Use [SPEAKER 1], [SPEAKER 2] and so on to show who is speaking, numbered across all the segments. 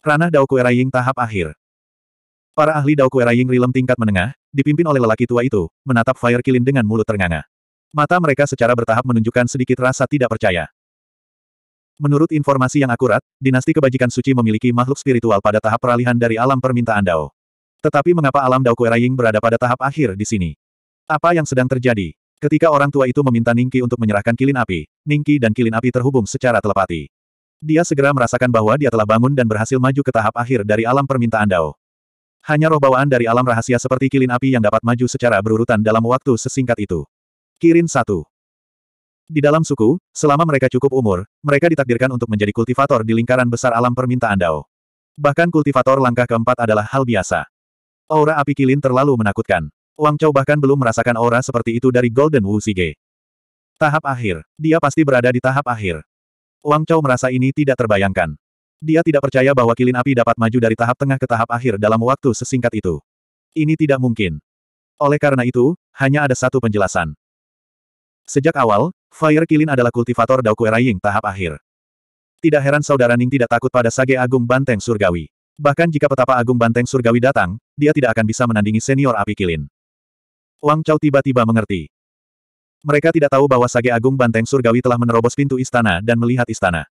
[SPEAKER 1] Ranah Dao Kueraying tahap akhir. Para ahli Dao Kueraying rilem tingkat menengah, dipimpin oleh lelaki tua itu, menatap Fire Kilin dengan mulut ternganga. Mata mereka secara bertahap menunjukkan sedikit rasa tidak percaya. Menurut informasi yang akurat, dinasti kebajikan suci memiliki makhluk spiritual pada tahap peralihan dari alam permintaan Dao. Tetapi mengapa alam Dao Kueraying berada pada tahap akhir di sini? Apa yang sedang terjadi? Ketika orang tua itu meminta Ningki untuk menyerahkan kilin api, Ningki dan kilin api terhubung secara telepati. Dia segera merasakan bahwa dia telah bangun dan berhasil maju ke tahap akhir dari alam permintaan Dao. Hanya roh bawaan dari alam rahasia seperti kilin api yang dapat maju secara berurutan dalam waktu sesingkat itu. Kirin 1 Di dalam suku, selama mereka cukup umur, mereka ditakdirkan untuk menjadi kultivator di lingkaran besar alam permintaan Dao. Bahkan kultivator langkah keempat adalah hal biasa. Aura api kilin terlalu menakutkan. Wang Chou bahkan belum merasakan aura seperti itu dari Golden Wu Sige. Tahap akhir. Dia pasti berada di tahap akhir. Wang Chao merasa ini tidak terbayangkan. Dia tidak percaya bahwa kilin api dapat maju dari tahap tengah ke tahap akhir dalam waktu sesingkat itu. Ini tidak mungkin. Oleh karena itu, hanya ada satu penjelasan. Sejak awal, Fire Kilin adalah kultivator Dao Ying tahap akhir. Tidak heran saudara Ning tidak takut pada Sage Agung Banteng Surgawi. Bahkan jika petapa Agung Banteng Surgawi datang, dia tidak akan bisa menandingi senior api Kilin. Wang Chao tiba-tiba mengerti. Mereka tidak tahu bahwa Sage Agung Banteng Surgawi telah menerobos pintu istana dan melihat istana.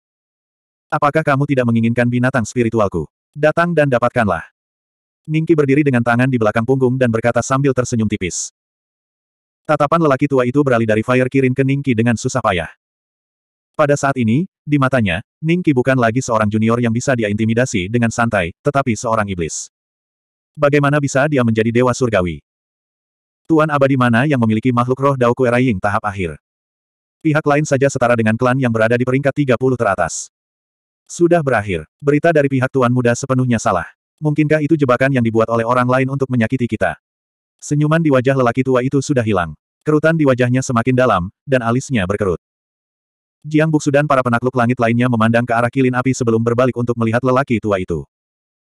[SPEAKER 1] Apakah kamu tidak menginginkan binatang spiritualku? Datang dan dapatkanlah. Ningki berdiri dengan tangan di belakang punggung dan berkata sambil tersenyum tipis. Tatapan lelaki tua itu beralih dari Fire Kirin ke Ningki dengan susah payah. Pada saat ini, di matanya, Ningki bukan lagi seorang junior yang bisa dia intimidasi dengan santai, tetapi seorang iblis. Bagaimana bisa dia menjadi dewa surgawi? Tuan abadi mana yang memiliki makhluk roh Dao Kue Raiying tahap akhir? Pihak lain saja setara dengan klan yang berada di peringkat 30 teratas. Sudah berakhir. Berita dari pihak Tuan Muda sepenuhnya salah. Mungkinkah itu jebakan yang dibuat oleh orang lain untuk menyakiti kita? Senyuman di wajah lelaki tua itu sudah hilang. Kerutan di wajahnya semakin dalam, dan alisnya berkerut. Jiang Buksu dan para penakluk langit lainnya memandang ke arah kilin api sebelum berbalik untuk melihat lelaki tua itu.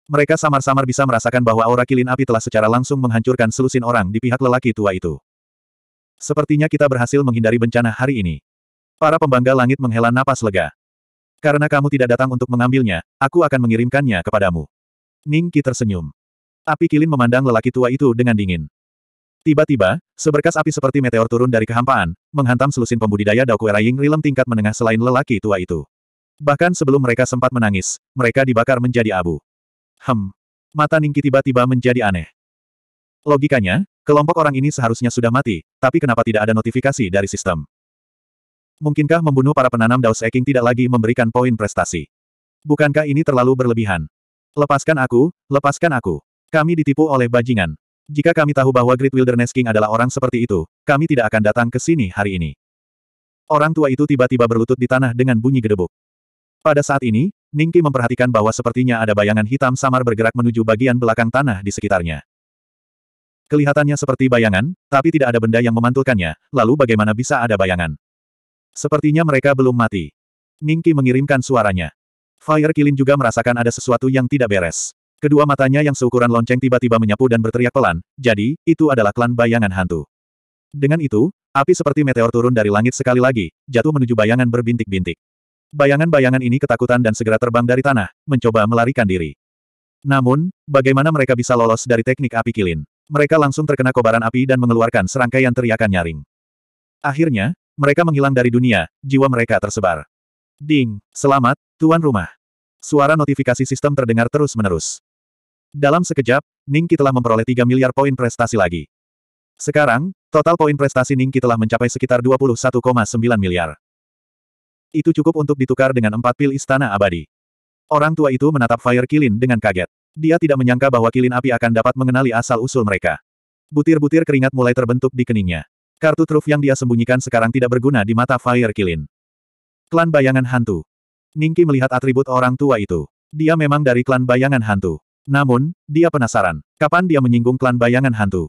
[SPEAKER 1] Mereka samar-samar bisa merasakan bahwa aura kilin api telah secara langsung menghancurkan selusin orang di pihak lelaki tua itu. Sepertinya kita berhasil menghindari bencana hari ini. Para pembangga langit menghela napas lega. Karena kamu tidak datang untuk mengambilnya, aku akan mengirimkannya kepadamu. Ning Qi tersenyum. Api kilin memandang lelaki tua itu dengan dingin. Tiba-tiba, seberkas api seperti meteor turun dari kehampaan, menghantam selusin pembudidaya Daokue Ying Rilem tingkat menengah selain lelaki tua itu. Bahkan sebelum mereka sempat menangis, mereka dibakar menjadi abu. Hem. Mata Ningki tiba-tiba menjadi aneh. Logikanya, kelompok orang ini seharusnya sudah mati, tapi kenapa tidak ada notifikasi dari sistem? Mungkinkah membunuh para penanam Daus Eking tidak lagi memberikan poin prestasi? Bukankah ini terlalu berlebihan? Lepaskan aku, lepaskan aku. Kami ditipu oleh bajingan. Jika kami tahu bahwa Great Wilderness King adalah orang seperti itu, kami tidak akan datang ke sini hari ini. Orang tua itu tiba-tiba berlutut di tanah dengan bunyi gedebuk. Pada saat ini, Ningki memperhatikan bahwa sepertinya ada bayangan hitam samar bergerak menuju bagian belakang tanah di sekitarnya. Kelihatannya seperti bayangan, tapi tidak ada benda yang memantulkannya, lalu bagaimana bisa ada bayangan? Sepertinya mereka belum mati. Ningki mengirimkan suaranya. Fire Kilin juga merasakan ada sesuatu yang tidak beres. Kedua matanya yang seukuran lonceng tiba-tiba menyapu dan berteriak pelan, jadi, itu adalah klan bayangan hantu. Dengan itu, api seperti meteor turun dari langit sekali lagi, jatuh menuju bayangan berbintik-bintik. Bayangan-bayangan ini ketakutan dan segera terbang dari tanah, mencoba melarikan diri. Namun, bagaimana mereka bisa lolos dari teknik api kilin? Mereka langsung terkena kobaran api dan mengeluarkan serangkaian teriakan nyaring. Akhirnya, mereka menghilang dari dunia, jiwa mereka tersebar. Ding, selamat, tuan rumah. Suara notifikasi sistem terdengar terus-menerus. Dalam sekejap, Ningki telah memperoleh 3 miliar poin prestasi lagi. Sekarang, total poin prestasi Ningki telah mencapai sekitar 21,9 miliar. Itu cukup untuk ditukar dengan empat pil istana abadi. Orang tua itu menatap Fire Kilin dengan kaget. Dia tidak menyangka bahwa kilin api akan dapat mengenali asal-usul mereka. Butir-butir keringat mulai terbentuk di keningnya. Kartu truf yang dia sembunyikan sekarang tidak berguna di mata Fire Kilin. Klan Bayangan Hantu. Ningki melihat atribut orang tua itu. Dia memang dari klan Bayangan Hantu. Namun, dia penasaran, kapan dia menyinggung klan Bayangan Hantu.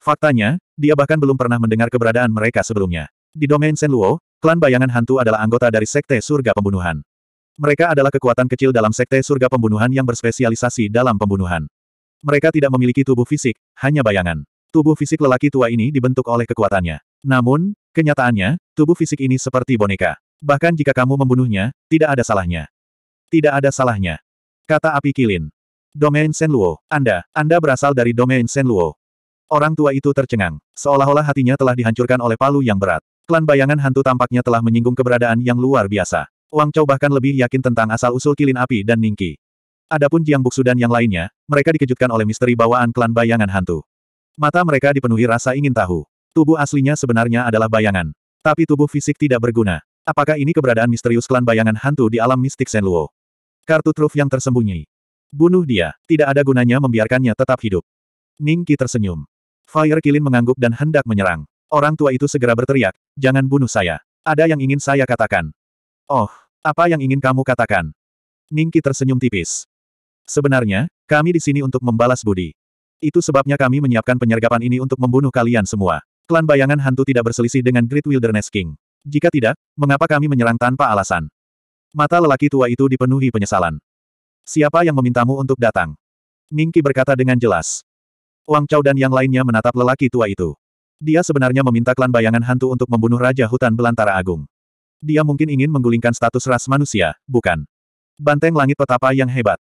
[SPEAKER 1] Faktanya, dia bahkan belum pernah mendengar keberadaan mereka sebelumnya. Di domain Senluo, Klan Bayangan Hantu adalah anggota dari Sekte Surga Pembunuhan. Mereka adalah kekuatan kecil dalam Sekte Surga Pembunuhan yang berspesialisasi dalam pembunuhan. Mereka tidak memiliki tubuh fisik, hanya bayangan. Tubuh fisik lelaki tua ini dibentuk oleh kekuatannya. Namun, kenyataannya, tubuh fisik ini seperti boneka. Bahkan jika kamu membunuhnya, tidak ada salahnya. Tidak ada salahnya. Kata api kilin. Domain Senluo. Anda, Anda berasal dari Domain Senluo. Orang tua itu tercengang. Seolah-olah hatinya telah dihancurkan oleh palu yang berat. Klan bayangan hantu tampaknya telah menyinggung keberadaan yang luar biasa. Wang Chao bahkan lebih yakin tentang asal-usul kilin api dan Ningki. Adapun Jiang Buksu dan yang lainnya, mereka dikejutkan oleh misteri bawaan klan bayangan hantu. Mata mereka dipenuhi rasa ingin tahu. Tubuh aslinya sebenarnya adalah bayangan. Tapi tubuh fisik tidak berguna. Apakah ini keberadaan misterius klan bayangan hantu di alam mistik Senluo? Kartu truf yang tersembunyi. Bunuh dia, tidak ada gunanya membiarkannya tetap hidup. Ningki tersenyum. Fire Kilin mengangguk dan hendak menyerang. Orang tua itu segera berteriak, jangan bunuh saya. Ada yang ingin saya katakan. Oh, apa yang ingin kamu katakan? Ningki tersenyum tipis. Sebenarnya, kami di sini untuk membalas budi. Itu sebabnya kami menyiapkan penyergapan ini untuk membunuh kalian semua. Klan bayangan hantu tidak berselisih dengan Great Wilderness King. Jika tidak, mengapa kami menyerang tanpa alasan? Mata lelaki tua itu dipenuhi penyesalan. Siapa yang memintamu untuk datang? Ningki berkata dengan jelas. Wang Chao dan yang lainnya menatap lelaki tua itu. Dia sebenarnya meminta klan bayangan hantu untuk membunuh Raja Hutan Belantara Agung. Dia mungkin ingin menggulingkan status ras manusia, bukan? Banteng langit petapa yang hebat.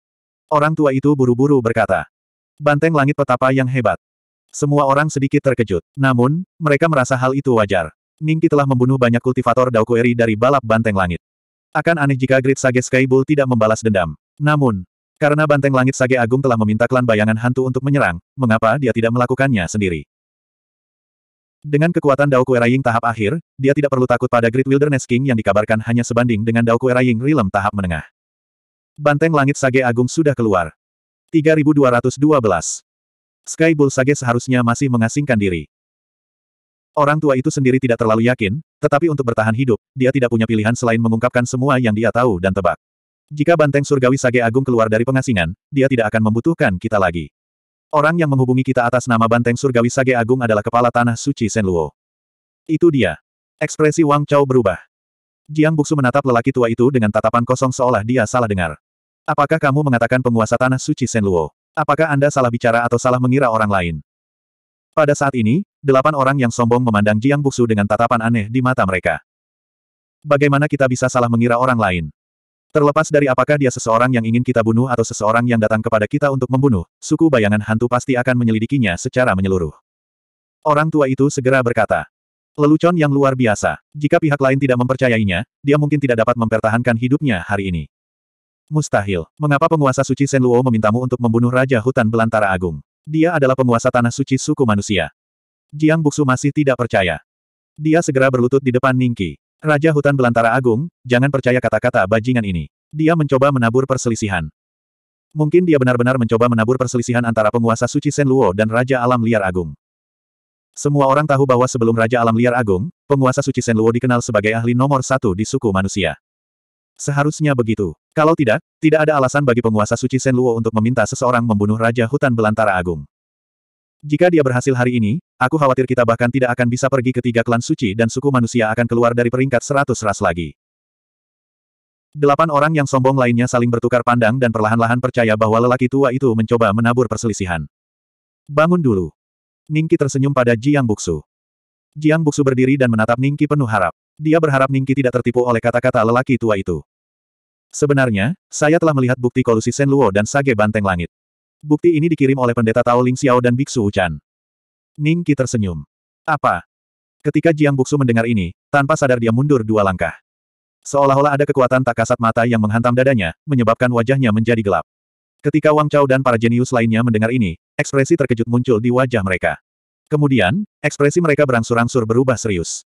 [SPEAKER 1] Orang tua itu buru-buru berkata. Banteng langit petapa yang hebat. Semua orang sedikit terkejut. Namun, mereka merasa hal itu wajar. Ningki telah membunuh banyak kultivator Daokueri dari balap banteng langit. Akan aneh jika Great Sage Skybull tidak membalas dendam. Namun, karena banteng langit Sage Agung telah meminta klan bayangan hantu untuk menyerang, mengapa dia tidak melakukannya sendiri? Dengan kekuatan Dao Kueraying tahap akhir, dia tidak perlu takut pada Great Wilderness King yang dikabarkan hanya sebanding dengan Dao Kueraying Realm tahap menengah. Banteng Langit Sage Agung sudah keluar. 3212. Sky Bull Sage seharusnya masih mengasingkan diri. Orang tua itu sendiri tidak terlalu yakin, tetapi untuk bertahan hidup, dia tidak punya pilihan selain mengungkapkan semua yang dia tahu dan tebak. Jika Banteng Surgawi Sage Agung keluar dari pengasingan, dia tidak akan membutuhkan kita lagi. Orang yang menghubungi kita atas nama Banteng Surgawi Sage Agung adalah Kepala Tanah Suci Senluo. Itu dia. Ekspresi Wang Chao berubah. Jiang Buksu menatap lelaki tua itu dengan tatapan kosong seolah dia salah dengar. Apakah kamu mengatakan penguasa Tanah Suci Senluo? Apakah Anda salah bicara atau salah mengira orang lain? Pada saat ini, delapan orang yang sombong memandang Jiang Buksu dengan tatapan aneh di mata mereka. Bagaimana kita bisa salah mengira orang lain? Terlepas dari apakah dia seseorang yang ingin kita bunuh atau seseorang yang datang kepada kita untuk membunuh, suku bayangan hantu pasti akan menyelidikinya secara menyeluruh. Orang tua itu segera berkata. Lelucon yang luar biasa. Jika pihak lain tidak mempercayainya, dia mungkin tidak dapat mempertahankan hidupnya hari ini. Mustahil. Mengapa penguasa suci Senluo memintamu untuk membunuh Raja Hutan Belantara Agung? Dia adalah penguasa tanah suci suku manusia. Jiang Buksu masih tidak percaya. Dia segera berlutut di depan Ningki. Raja Hutan Belantara Agung, jangan percaya kata-kata bajingan ini. Dia mencoba menabur perselisihan. Mungkin dia benar-benar mencoba menabur perselisihan antara penguasa suci Sen Luo dan Raja Alam Liar Agung. Semua orang tahu bahwa sebelum Raja Alam Liar Agung, penguasa suci Sen Luo dikenal sebagai ahli nomor satu di suku manusia. Seharusnya begitu. Kalau tidak, tidak ada alasan bagi penguasa suci Sen Luo untuk meminta seseorang membunuh Raja Hutan Belantara Agung. Jika dia berhasil hari ini, aku khawatir kita bahkan tidak akan bisa pergi ke tiga klan suci dan suku manusia akan keluar dari peringkat seratus ras lagi. Delapan orang yang sombong lainnya saling bertukar pandang dan perlahan-lahan percaya bahwa lelaki tua itu mencoba menabur perselisihan. Bangun dulu. Ningki tersenyum pada Jiang Buksu. Jiang Buksu berdiri dan menatap Ningki penuh harap. Dia berharap Ningki tidak tertipu oleh kata-kata lelaki tua itu. Sebenarnya, saya telah melihat bukti kolusi Luo dan Sage Banteng Langit bukti ini dikirim oleh pendeta Tao Ling Xiao dan Biksu Chan. Ning Qi tersenyum. Apa? Ketika Jiang Buksu mendengar ini, tanpa sadar dia mundur dua langkah. Seolah-olah ada kekuatan tak kasat mata yang menghantam dadanya, menyebabkan wajahnya menjadi gelap. Ketika Wang Chao dan para jenius lainnya mendengar ini, ekspresi terkejut muncul di wajah mereka. Kemudian, ekspresi mereka berangsur-angsur berubah serius.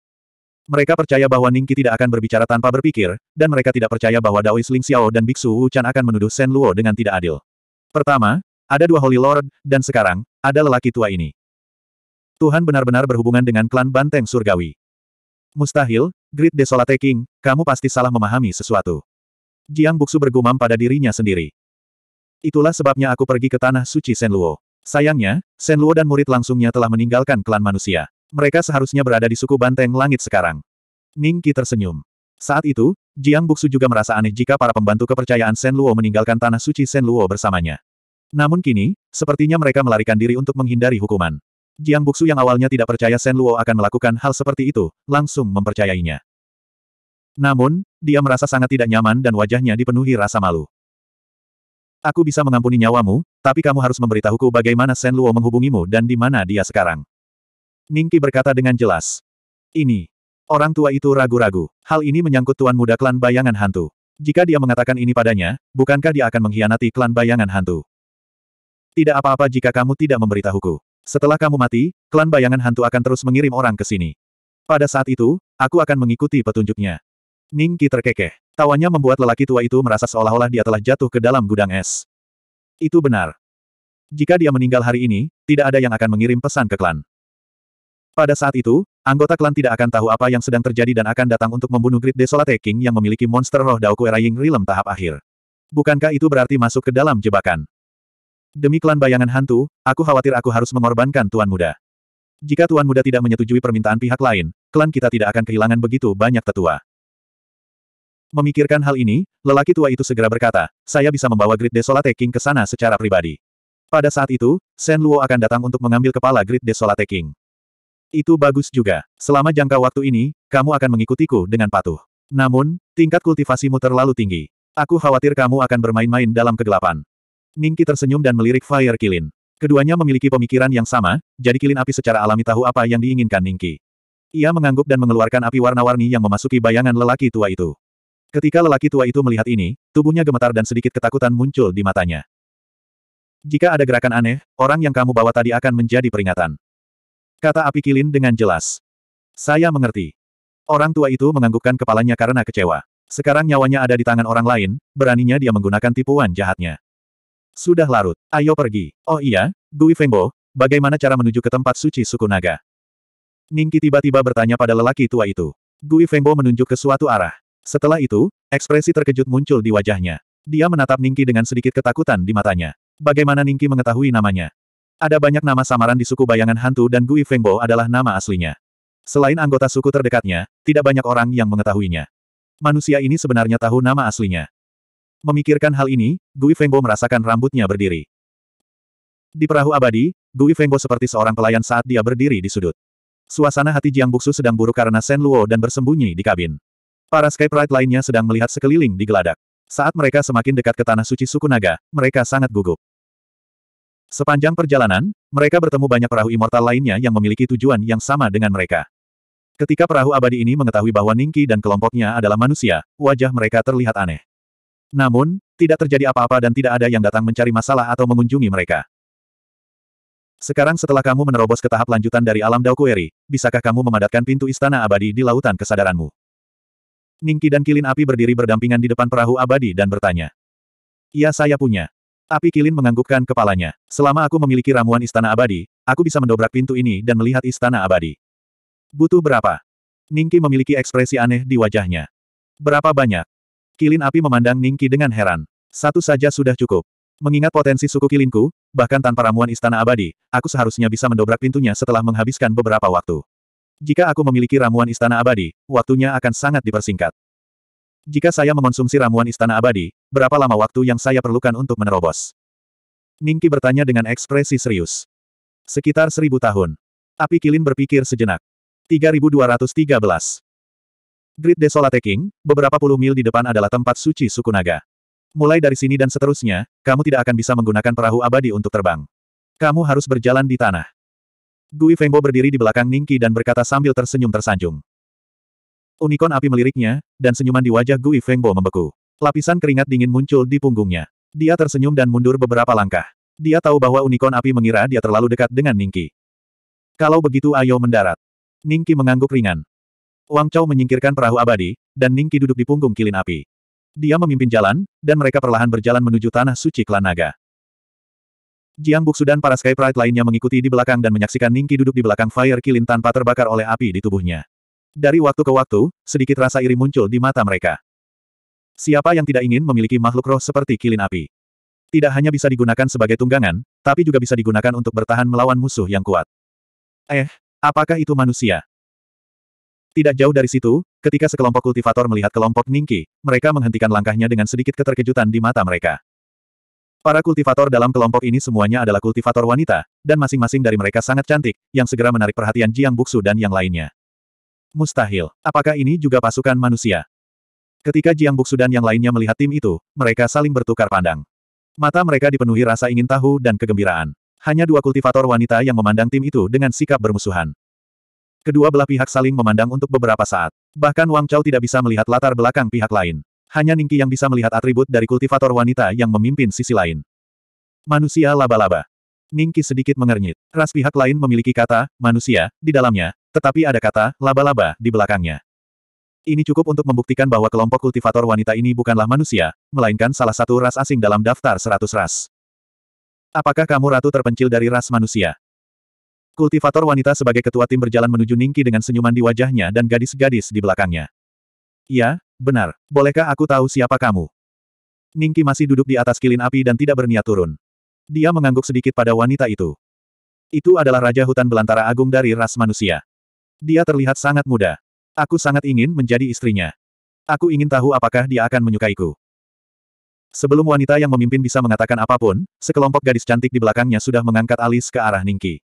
[SPEAKER 1] Mereka percaya bahwa Ningki tidak akan berbicara tanpa berpikir, dan mereka tidak percaya bahwa Daois Ling Xiao dan Biksu Wu Chan akan menuduh Shen Luo dengan tidak adil. Pertama, ada dua Holy Lord, dan sekarang, ada lelaki tua ini. Tuhan benar-benar berhubungan dengan klan Banteng Surgawi. Mustahil, Grid Desolate King, kamu pasti salah memahami sesuatu. Jiang Buksu bergumam pada dirinya sendiri. Itulah sebabnya aku pergi ke tanah suci Senluo. Sayangnya, Senluo dan murid langsungnya telah meninggalkan klan manusia. Mereka seharusnya berada di suku Banteng Langit sekarang. Ning Qi tersenyum. Saat itu, Jiang Buksu juga merasa aneh jika para pembantu kepercayaan Senluo meninggalkan tanah suci Senluo bersamanya. Namun kini, sepertinya mereka melarikan diri untuk menghindari hukuman. Jiang Buksu yang awalnya tidak percaya Shen Luo akan melakukan hal seperti itu, langsung mempercayainya. Namun, dia merasa sangat tidak nyaman dan wajahnya dipenuhi rasa malu. Aku bisa mengampuni nyawamu, tapi kamu harus memberitahuku bagaimana Shen Luo menghubungimu dan di mana dia sekarang. Ningki berkata dengan jelas. Ini. Orang tua itu ragu-ragu. Hal ini menyangkut tuan muda klan bayangan hantu. Jika dia mengatakan ini padanya, bukankah dia akan mengkhianati klan bayangan hantu? Tidak apa-apa jika kamu tidak memberitahuku. Setelah kamu mati, klan bayangan hantu akan terus mengirim orang ke sini. Pada saat itu, aku akan mengikuti petunjuknya. Ningki terkekeh. Tawanya membuat lelaki tua itu merasa seolah-olah dia telah jatuh ke dalam gudang es. Itu benar. Jika dia meninggal hari ini, tidak ada yang akan mengirim pesan ke klan. Pada saat itu, anggota klan tidak akan tahu apa yang sedang terjadi dan akan datang untuk membunuh Great Desolate King yang memiliki monster roh Daoku Era Ying Realm tahap akhir. Bukankah itu berarti masuk ke dalam jebakan? Demi klan bayangan hantu, aku khawatir aku harus mengorbankan Tuan Muda. Jika Tuan Muda tidak menyetujui permintaan pihak lain, klan kita tidak akan kehilangan begitu banyak tetua. Memikirkan hal ini, lelaki tua itu segera berkata, saya bisa membawa Grid Desolate King ke sana secara pribadi. Pada saat itu, Shen Luo akan datang untuk mengambil kepala Grid Desolate King. Itu bagus juga. Selama jangka waktu ini, kamu akan mengikutiku dengan patuh. Namun, tingkat kultivasimu terlalu tinggi. Aku khawatir kamu akan bermain-main dalam kegelapan. Ningki tersenyum dan melirik Fire Kilin. Keduanya memiliki pemikiran yang sama, jadi kilin api secara alami tahu apa yang diinginkan Ningki. Ia mengangguk dan mengeluarkan api warna-warni yang memasuki bayangan lelaki tua itu. Ketika lelaki tua itu melihat ini, tubuhnya gemetar dan sedikit ketakutan muncul di matanya. Jika ada gerakan aneh, orang yang kamu bawa tadi akan menjadi peringatan. Kata api kilin dengan jelas. Saya mengerti. Orang tua itu menganggukkan kepalanya karena kecewa. Sekarang nyawanya ada di tangan orang lain, beraninya dia menggunakan tipuan jahatnya. Sudah larut. Ayo pergi. Oh iya, Gui Fengbo, bagaimana cara menuju ke tempat suci suku naga? Ningki tiba-tiba bertanya pada lelaki tua itu. Gui Fengbo menunjuk ke suatu arah. Setelah itu, ekspresi terkejut muncul di wajahnya. Dia menatap Ningki dengan sedikit ketakutan di matanya. Bagaimana Ningki mengetahui namanya? Ada banyak nama samaran di suku bayangan hantu dan Gui Fengbo adalah nama aslinya. Selain anggota suku terdekatnya, tidak banyak orang yang mengetahuinya. Manusia ini sebenarnya tahu nama aslinya. Memikirkan hal ini, Gui Fengbo merasakan rambutnya berdiri. Di perahu abadi, Gui Fengbo seperti seorang pelayan saat dia berdiri di sudut. Suasana hati Jiang Buksu sedang buruk karena Sen Luo dan bersembunyi di kabin. Para Skyprite lainnya sedang melihat sekeliling di geladak. Saat mereka semakin dekat ke tanah suci suku naga, mereka sangat gugup. Sepanjang perjalanan, mereka bertemu banyak perahu immortal lainnya yang memiliki tujuan yang sama dengan mereka. Ketika perahu abadi ini mengetahui bahwa Ningki dan kelompoknya adalah manusia, wajah mereka terlihat aneh. Namun, tidak terjadi apa-apa dan tidak ada yang datang mencari masalah atau mengunjungi mereka. Sekarang setelah kamu menerobos ke tahap lanjutan dari alam Daokueri, bisakah kamu memadatkan pintu istana abadi di lautan kesadaranmu? Ningki dan kilin api berdiri berdampingan di depan perahu abadi dan bertanya. Iya saya punya. Api kilin menganggukkan kepalanya. Selama aku memiliki ramuan istana abadi, aku bisa mendobrak pintu ini dan melihat istana abadi. Butuh berapa? Ningki memiliki ekspresi aneh di wajahnya. Berapa banyak? Kilin api memandang Ningki dengan heran. Satu saja sudah cukup. Mengingat potensi suku kilinku, bahkan tanpa ramuan istana abadi, aku seharusnya bisa mendobrak pintunya setelah menghabiskan beberapa waktu. Jika aku memiliki ramuan istana abadi, waktunya akan sangat dipersingkat. Jika saya mengonsumsi ramuan istana abadi, berapa lama waktu yang saya perlukan untuk menerobos? Ningki bertanya dengan ekspresi serius. Sekitar seribu tahun. Api Kilin berpikir sejenak. 3213. Great Desolate King, beberapa puluh mil di depan adalah tempat suci suku naga. Mulai dari sini dan seterusnya, kamu tidak akan bisa menggunakan perahu abadi untuk terbang. Kamu harus berjalan di tanah. Gui Fengbo berdiri di belakang Ningki dan berkata sambil tersenyum tersanjung. Unicorn api meliriknya, dan senyuman di wajah Gui Fengbo membeku. Lapisan keringat dingin muncul di punggungnya. Dia tersenyum dan mundur beberapa langkah. Dia tahu bahwa unicorn api mengira dia terlalu dekat dengan Ningki. Kalau begitu ayo mendarat. Ningki mengangguk ringan. Wang Chao menyingkirkan perahu abadi, dan Ningki duduk di punggung kilin api. Dia memimpin jalan, dan mereka perlahan berjalan menuju tanah suci klan naga. Jiang Buksu dan para Sky Pride lainnya mengikuti di belakang dan menyaksikan Ningki duduk di belakang Fire Kilin tanpa terbakar oleh api di tubuhnya. Dari waktu ke waktu, sedikit rasa iri muncul di mata mereka. Siapa yang tidak ingin memiliki makhluk roh seperti kilin api? Tidak hanya bisa digunakan sebagai tunggangan, tapi juga bisa digunakan untuk bertahan melawan musuh yang kuat. Eh, apakah itu manusia? Tidak jauh dari situ, ketika sekelompok kultivator melihat kelompok Ningki, mereka menghentikan langkahnya dengan sedikit keterkejutan di mata mereka. Para kultivator dalam kelompok ini semuanya adalah kultivator wanita, dan masing-masing dari mereka sangat cantik, yang segera menarik perhatian Jiang Buksu dan yang lainnya. Mustahil, apakah ini juga pasukan manusia? Ketika Jiang Buksu dan yang lainnya melihat tim itu, mereka saling bertukar pandang. Mata mereka dipenuhi rasa ingin tahu dan kegembiraan. Hanya dua kultivator wanita yang memandang tim itu dengan sikap bermusuhan. Kedua belah pihak saling memandang untuk beberapa saat. Bahkan Wang Chao tidak bisa melihat latar belakang pihak lain. Hanya Ningki yang bisa melihat atribut dari kultivator wanita yang memimpin sisi lain. Manusia laba-laba. Ningki sedikit mengernyit. Ras pihak lain memiliki kata, manusia, di dalamnya, tetapi ada kata, laba-laba, di belakangnya. Ini cukup untuk membuktikan bahwa kelompok kultivator wanita ini bukanlah manusia, melainkan salah satu ras asing dalam daftar seratus ras. Apakah kamu ratu terpencil dari ras manusia? Kultivator wanita sebagai ketua tim berjalan menuju Ningki dengan senyuman di wajahnya dan gadis-gadis di belakangnya. Ya, benar. Bolehkah aku tahu siapa kamu? Ningki masih duduk di atas kilin api dan tidak berniat turun. Dia mengangguk sedikit pada wanita itu. Itu adalah Raja Hutan Belantara Agung dari ras manusia. Dia terlihat sangat muda. Aku sangat ingin menjadi istrinya. Aku ingin tahu apakah dia akan menyukaiku. Sebelum wanita yang memimpin bisa mengatakan apapun, sekelompok gadis cantik di belakangnya sudah mengangkat alis ke arah Ningki.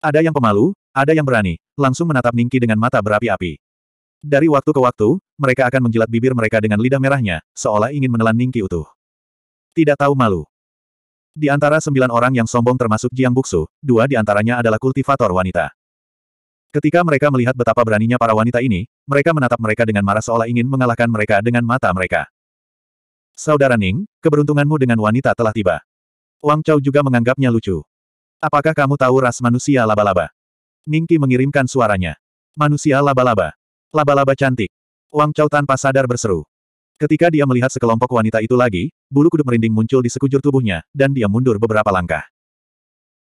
[SPEAKER 1] Ada yang pemalu, ada yang berani, langsung menatap Ningki dengan mata berapi-api. Dari waktu ke waktu, mereka akan menjilat bibir mereka dengan lidah merahnya, seolah ingin menelan Ningki utuh. Tidak tahu malu. Di antara sembilan orang yang sombong termasuk Jiang Buksu, dua di antaranya adalah kultivator wanita. Ketika mereka melihat betapa beraninya para wanita ini, mereka menatap mereka dengan marah seolah ingin mengalahkan mereka dengan mata mereka. Saudara Ning, keberuntunganmu dengan wanita telah tiba. Wang Chao juga menganggapnya lucu. Apakah kamu tahu ras manusia laba-laba? Ningki mengirimkan suaranya. Manusia laba-laba. Laba-laba cantik. Wang Chao tanpa sadar berseru. Ketika dia melihat sekelompok wanita itu lagi, bulu kuduk merinding muncul di sekujur tubuhnya, dan dia mundur beberapa langkah.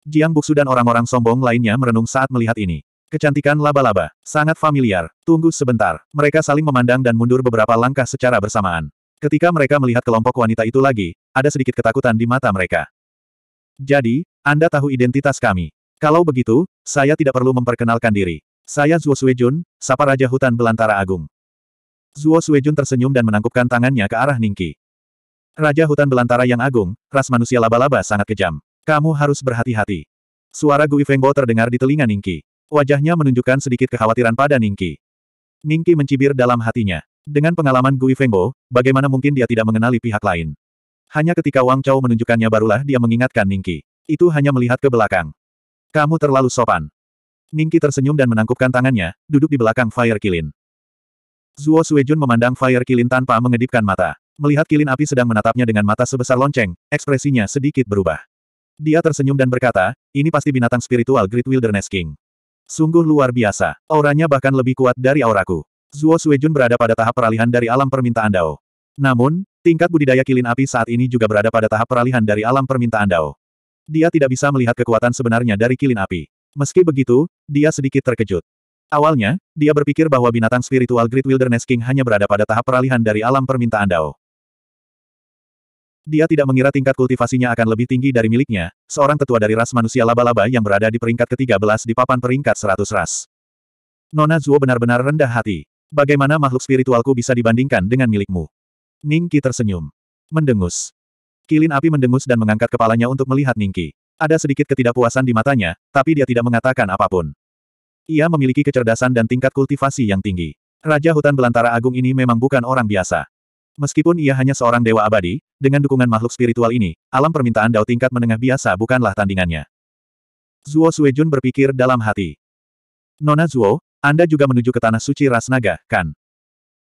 [SPEAKER 1] Jiang Buksu dan orang-orang sombong lainnya merenung saat melihat ini. Kecantikan laba-laba, sangat familiar. Tunggu sebentar. Mereka saling memandang dan mundur beberapa langkah secara bersamaan. Ketika mereka melihat kelompok wanita itu lagi, ada sedikit ketakutan di mata mereka. Jadi, anda tahu identitas kami. Kalau begitu, saya tidak perlu memperkenalkan diri. Saya Zuo Suijun, Sapa Raja Hutan Belantara Agung. Zuo Suijun tersenyum dan menangkupkan tangannya ke arah Ningki. Raja Hutan Belantara yang agung, ras manusia laba-laba sangat kejam. Kamu harus berhati-hati. Suara Gui Fengbo terdengar di telinga Ningki. Wajahnya menunjukkan sedikit kekhawatiran pada Ningki. Ningki mencibir dalam hatinya. Dengan pengalaman Gui Fengbo, bagaimana mungkin dia tidak mengenali pihak lain? Hanya ketika Wang Chao menunjukkannya barulah dia mengingatkan Ningki. Itu hanya melihat ke belakang. Kamu terlalu sopan. Ningki tersenyum dan menangkupkan tangannya, duduk di belakang Fire Kilin. Zuo Suejun memandang Fire Kilin tanpa mengedipkan mata. Melihat kilin api sedang menatapnya dengan mata sebesar lonceng, ekspresinya sedikit berubah. Dia tersenyum dan berkata, ini pasti binatang spiritual Great Wilderness King. Sungguh luar biasa, auranya bahkan lebih kuat dari auraku. Zuo Suejun berada pada tahap peralihan dari alam permintaan Dao. Namun, tingkat budidaya kilin api saat ini juga berada pada tahap peralihan dari alam permintaan Dao. Dia tidak bisa melihat kekuatan sebenarnya dari kilin api. Meski begitu, dia sedikit terkejut. Awalnya, dia berpikir bahwa binatang spiritual Great Wilderness King hanya berada pada tahap peralihan dari alam permintaan Dao. Dia tidak mengira tingkat kultivasinya akan lebih tinggi dari miliknya, seorang tetua dari ras manusia laba-laba yang berada di peringkat ke-13 di papan peringkat 100 ras. Nona Zuo benar-benar rendah hati. Bagaimana makhluk spiritualku bisa dibandingkan dengan milikmu? Ningki tersenyum. Mendengus. Kilin api mendengus dan mengangkat kepalanya untuk melihat Ningki. Ada sedikit ketidakpuasan di matanya, tapi dia tidak mengatakan apapun. Ia memiliki kecerdasan dan tingkat kultivasi yang tinggi. Raja hutan belantara agung ini memang bukan orang biasa. Meskipun ia hanya seorang dewa abadi, dengan dukungan makhluk spiritual ini, alam permintaan Dao tingkat menengah biasa bukanlah tandingannya. Zuo Suejun berpikir dalam hati. Nona Zuo, Anda juga menuju ke Tanah Suci Ras Naga, kan?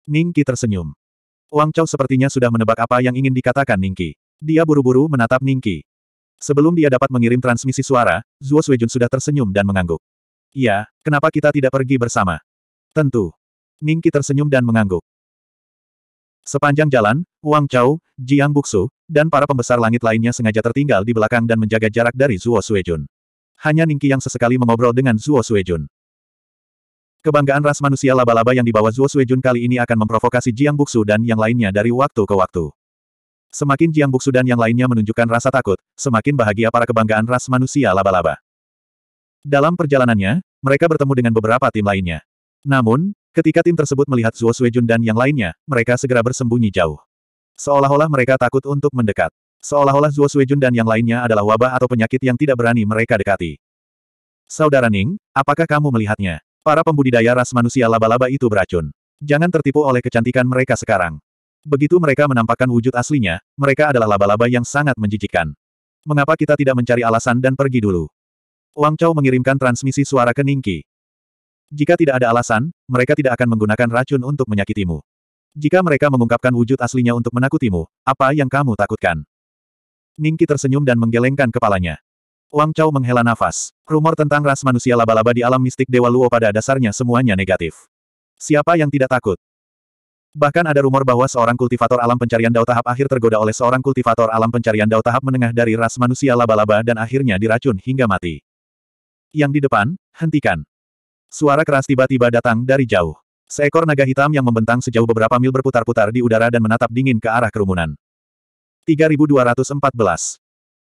[SPEAKER 1] Ningki tersenyum. Wang Chao sepertinya sudah menebak apa yang ingin dikatakan Ningki. Dia buru-buru menatap Ningki. Sebelum dia dapat mengirim transmisi suara, Zuo Suijun sudah tersenyum dan mengangguk. Iya, kenapa kita tidak pergi bersama? Tentu. Ningki tersenyum dan mengangguk. Sepanjang jalan, Wang Chao, Jiang Buksu, dan para pembesar langit lainnya sengaja tertinggal di belakang dan menjaga jarak dari Zuo Suijun. Hanya Ningki yang sesekali mengobrol dengan Zuo Suijun. Kebanggaan ras manusia laba-laba yang dibawa Zuo Suijun kali ini akan memprovokasi Jiang Buksu dan yang lainnya dari waktu ke waktu. Semakin Jiang Buksu dan yang lainnya menunjukkan rasa takut, semakin bahagia para kebanggaan ras manusia laba-laba. Dalam perjalanannya, mereka bertemu dengan beberapa tim lainnya. Namun, ketika tim tersebut melihat Zuo Suejun dan yang lainnya, mereka segera bersembunyi jauh. Seolah-olah mereka takut untuk mendekat. Seolah-olah Zuo Suejun dan yang lainnya adalah wabah atau penyakit yang tidak berani mereka dekati. Saudara Ning, apakah kamu melihatnya? Para pembudidaya ras manusia laba-laba itu beracun. Jangan tertipu oleh kecantikan mereka sekarang. Begitu mereka menampakkan wujud aslinya, mereka adalah laba-laba yang sangat menjijikkan. Mengapa kita tidak mencari alasan dan pergi dulu? Wang Chao mengirimkan transmisi suara ke Ningki. Jika tidak ada alasan, mereka tidak akan menggunakan racun untuk menyakitimu. Jika mereka mengungkapkan wujud aslinya untuk menakutimu, apa yang kamu takutkan? Ningki tersenyum dan menggelengkan kepalanya. Wang Chao menghela nafas. Rumor tentang ras manusia laba-laba di alam mistik Dewa Luo pada dasarnya semuanya negatif. Siapa yang tidak takut? Bahkan ada rumor bahwa seorang kultivator alam pencarian dao tahap akhir tergoda oleh seorang kultivator alam pencarian dao tahap menengah dari ras manusia laba-laba dan akhirnya diracun hingga mati. Yang di depan, hentikan. Suara keras tiba-tiba datang dari jauh. Seekor naga hitam yang membentang sejauh beberapa mil berputar-putar di udara dan menatap dingin ke arah kerumunan. 3214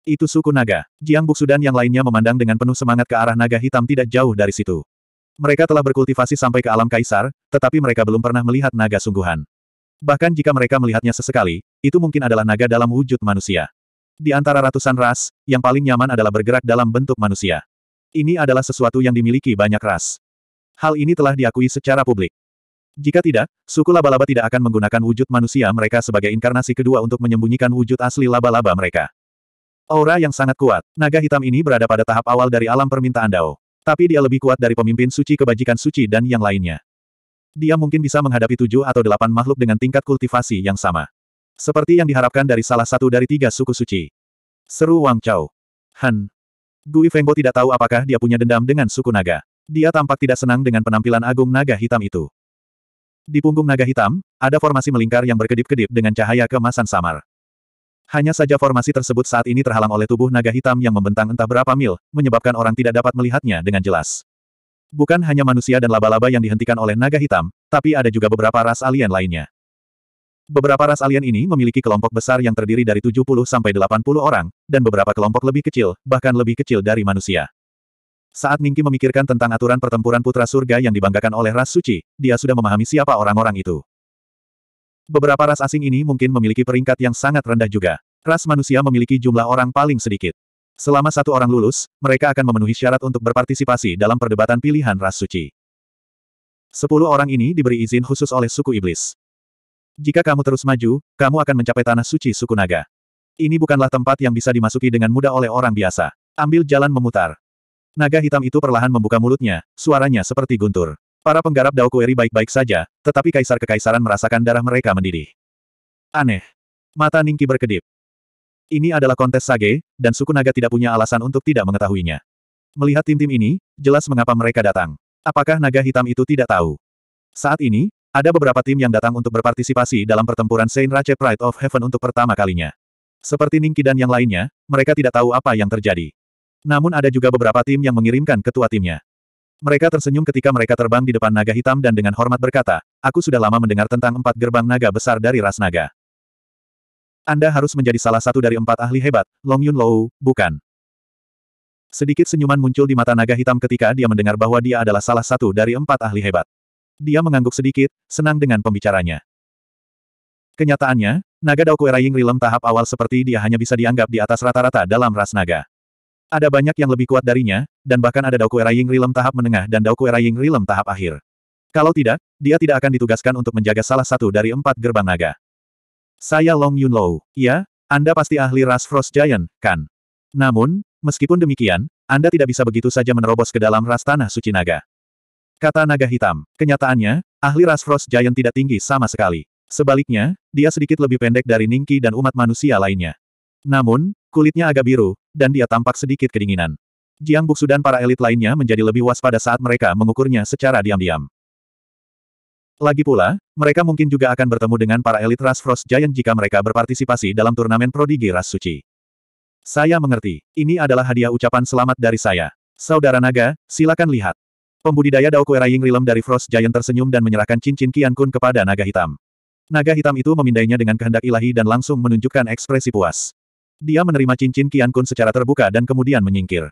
[SPEAKER 1] Itu suku naga. Jiang Buksu yang lainnya memandang dengan penuh semangat ke arah naga hitam tidak jauh dari situ. Mereka telah berkultivasi sampai ke alam kaisar, tetapi mereka belum pernah melihat naga sungguhan. Bahkan jika mereka melihatnya sesekali, itu mungkin adalah naga dalam wujud manusia. Di antara ratusan ras, yang paling nyaman adalah bergerak dalam bentuk manusia. Ini adalah sesuatu yang dimiliki banyak ras. Hal ini telah diakui secara publik. Jika tidak, suku laba-laba tidak akan menggunakan wujud manusia mereka sebagai inkarnasi kedua untuk menyembunyikan wujud asli laba-laba mereka. Aura yang sangat kuat, naga hitam ini berada pada tahap awal dari alam permintaan Dao. Tapi dia lebih kuat dari pemimpin suci kebajikan suci dan yang lainnya. Dia mungkin bisa menghadapi tujuh atau delapan makhluk dengan tingkat kultivasi yang sama. Seperti yang diharapkan dari salah satu dari tiga suku suci. Seru Wang Chao. Han. Gui Fengbo tidak tahu apakah dia punya dendam dengan suku naga. Dia tampak tidak senang dengan penampilan agung naga hitam itu. Di punggung naga hitam, ada formasi melingkar yang berkedip-kedip dengan cahaya kemasan samar. Hanya saja formasi tersebut saat ini terhalang oleh tubuh naga hitam yang membentang entah berapa mil, menyebabkan orang tidak dapat melihatnya dengan jelas. Bukan hanya manusia dan laba-laba yang dihentikan oleh naga hitam, tapi ada juga beberapa ras alien lainnya. Beberapa ras alien ini memiliki kelompok besar yang terdiri dari 70-80 orang, dan beberapa kelompok lebih kecil, bahkan lebih kecil dari manusia. Saat Ningki memikirkan tentang aturan pertempuran putra surga yang dibanggakan oleh ras suci, dia sudah memahami siapa orang-orang itu. Beberapa ras asing ini mungkin memiliki peringkat yang sangat rendah juga. Ras manusia memiliki jumlah orang paling sedikit. Selama satu orang lulus, mereka akan memenuhi syarat untuk berpartisipasi dalam perdebatan pilihan ras suci. Sepuluh orang ini diberi izin khusus oleh suku iblis. Jika kamu terus maju, kamu akan mencapai tanah suci suku naga. Ini bukanlah tempat yang bisa dimasuki dengan mudah oleh orang biasa. Ambil jalan memutar. Naga hitam itu perlahan membuka mulutnya, suaranya seperti guntur. Para penggarap Dao Kueri baik-baik saja, tetapi kaisar kekaisaran merasakan darah mereka mendidih. Aneh. Mata Ningki berkedip. Ini adalah kontes Sage, dan suku naga tidak punya alasan untuk tidak mengetahuinya. Melihat tim-tim ini, jelas mengapa mereka datang. Apakah naga hitam itu tidak tahu? Saat ini, ada beberapa tim yang datang untuk berpartisipasi dalam pertempuran Saint Rache Pride of Heaven untuk pertama kalinya. Seperti Ningki dan yang lainnya, mereka tidak tahu apa yang terjadi. Namun ada juga beberapa tim yang mengirimkan ketua timnya. Mereka tersenyum ketika mereka terbang di depan naga hitam dan dengan hormat berkata, aku sudah lama mendengar tentang empat gerbang naga besar dari ras naga. Anda harus menjadi salah satu dari empat ahli hebat, Long Yun Lou, bukan? Sedikit senyuman muncul di mata naga hitam ketika dia mendengar bahwa dia adalah salah satu dari empat ahli hebat. Dia mengangguk sedikit, senang dengan pembicaranya. Kenyataannya, naga Dao Kueraying Rilem tahap awal seperti dia hanya bisa dianggap di atas rata-rata dalam ras naga. Ada banyak yang lebih kuat darinya, dan bahkan ada Dao Kueraying Rilem tahap menengah dan Dao Kueraying Rilem tahap akhir. Kalau tidak, dia tidak akan ditugaskan untuk menjaga salah satu dari empat gerbang naga. Saya Long Yunlou. Ya, Anda pasti ahli ras Frost Giant, kan? Namun, meskipun demikian, Anda tidak bisa begitu saja menerobos ke dalam ras tanah suci naga. Kata naga hitam. Kenyataannya, ahli ras Frost Giant tidak tinggi sama sekali. Sebaliknya, dia sedikit lebih pendek dari Ningki dan umat manusia lainnya. Namun, kulitnya agak biru, dan dia tampak sedikit kedinginan. Jiang Buksu dan para elit lainnya menjadi lebih waspada saat mereka mengukurnya secara diam-diam. Lagi pula, mereka mungkin juga akan bertemu dengan para elit ras Frost Giant jika mereka berpartisipasi dalam turnamen prodigi ras suci. Saya mengerti. Ini adalah hadiah ucapan selamat dari saya. Saudara naga, silakan lihat. Pembudidaya Daokue Raying Rilem dari Frost Giant tersenyum dan menyerahkan cincin Kian Kun kepada naga hitam. Naga hitam itu memindainya dengan kehendak ilahi dan langsung menunjukkan ekspresi puas. Dia menerima cincin Kian Kun secara terbuka dan kemudian menyingkir.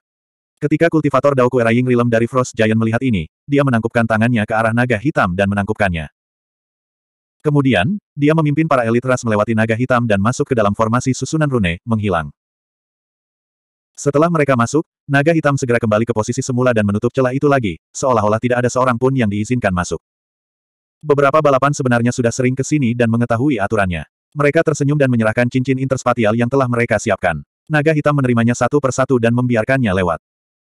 [SPEAKER 1] Ketika kultivator Dao Kue Ying Rilem dari Frost Giant melihat ini, dia menangkupkan tangannya ke arah naga hitam dan menangkupkannya. Kemudian, dia memimpin para elit ras melewati naga hitam dan masuk ke dalam formasi susunan rune, menghilang. Setelah mereka masuk, naga hitam segera kembali ke posisi semula dan menutup celah itu lagi, seolah-olah tidak ada seorang pun yang diizinkan masuk. Beberapa balapan sebenarnya sudah sering ke sini dan mengetahui aturannya. Mereka tersenyum dan menyerahkan cincin interspatial yang telah mereka siapkan. Naga hitam menerimanya satu persatu dan membiarkannya lewat.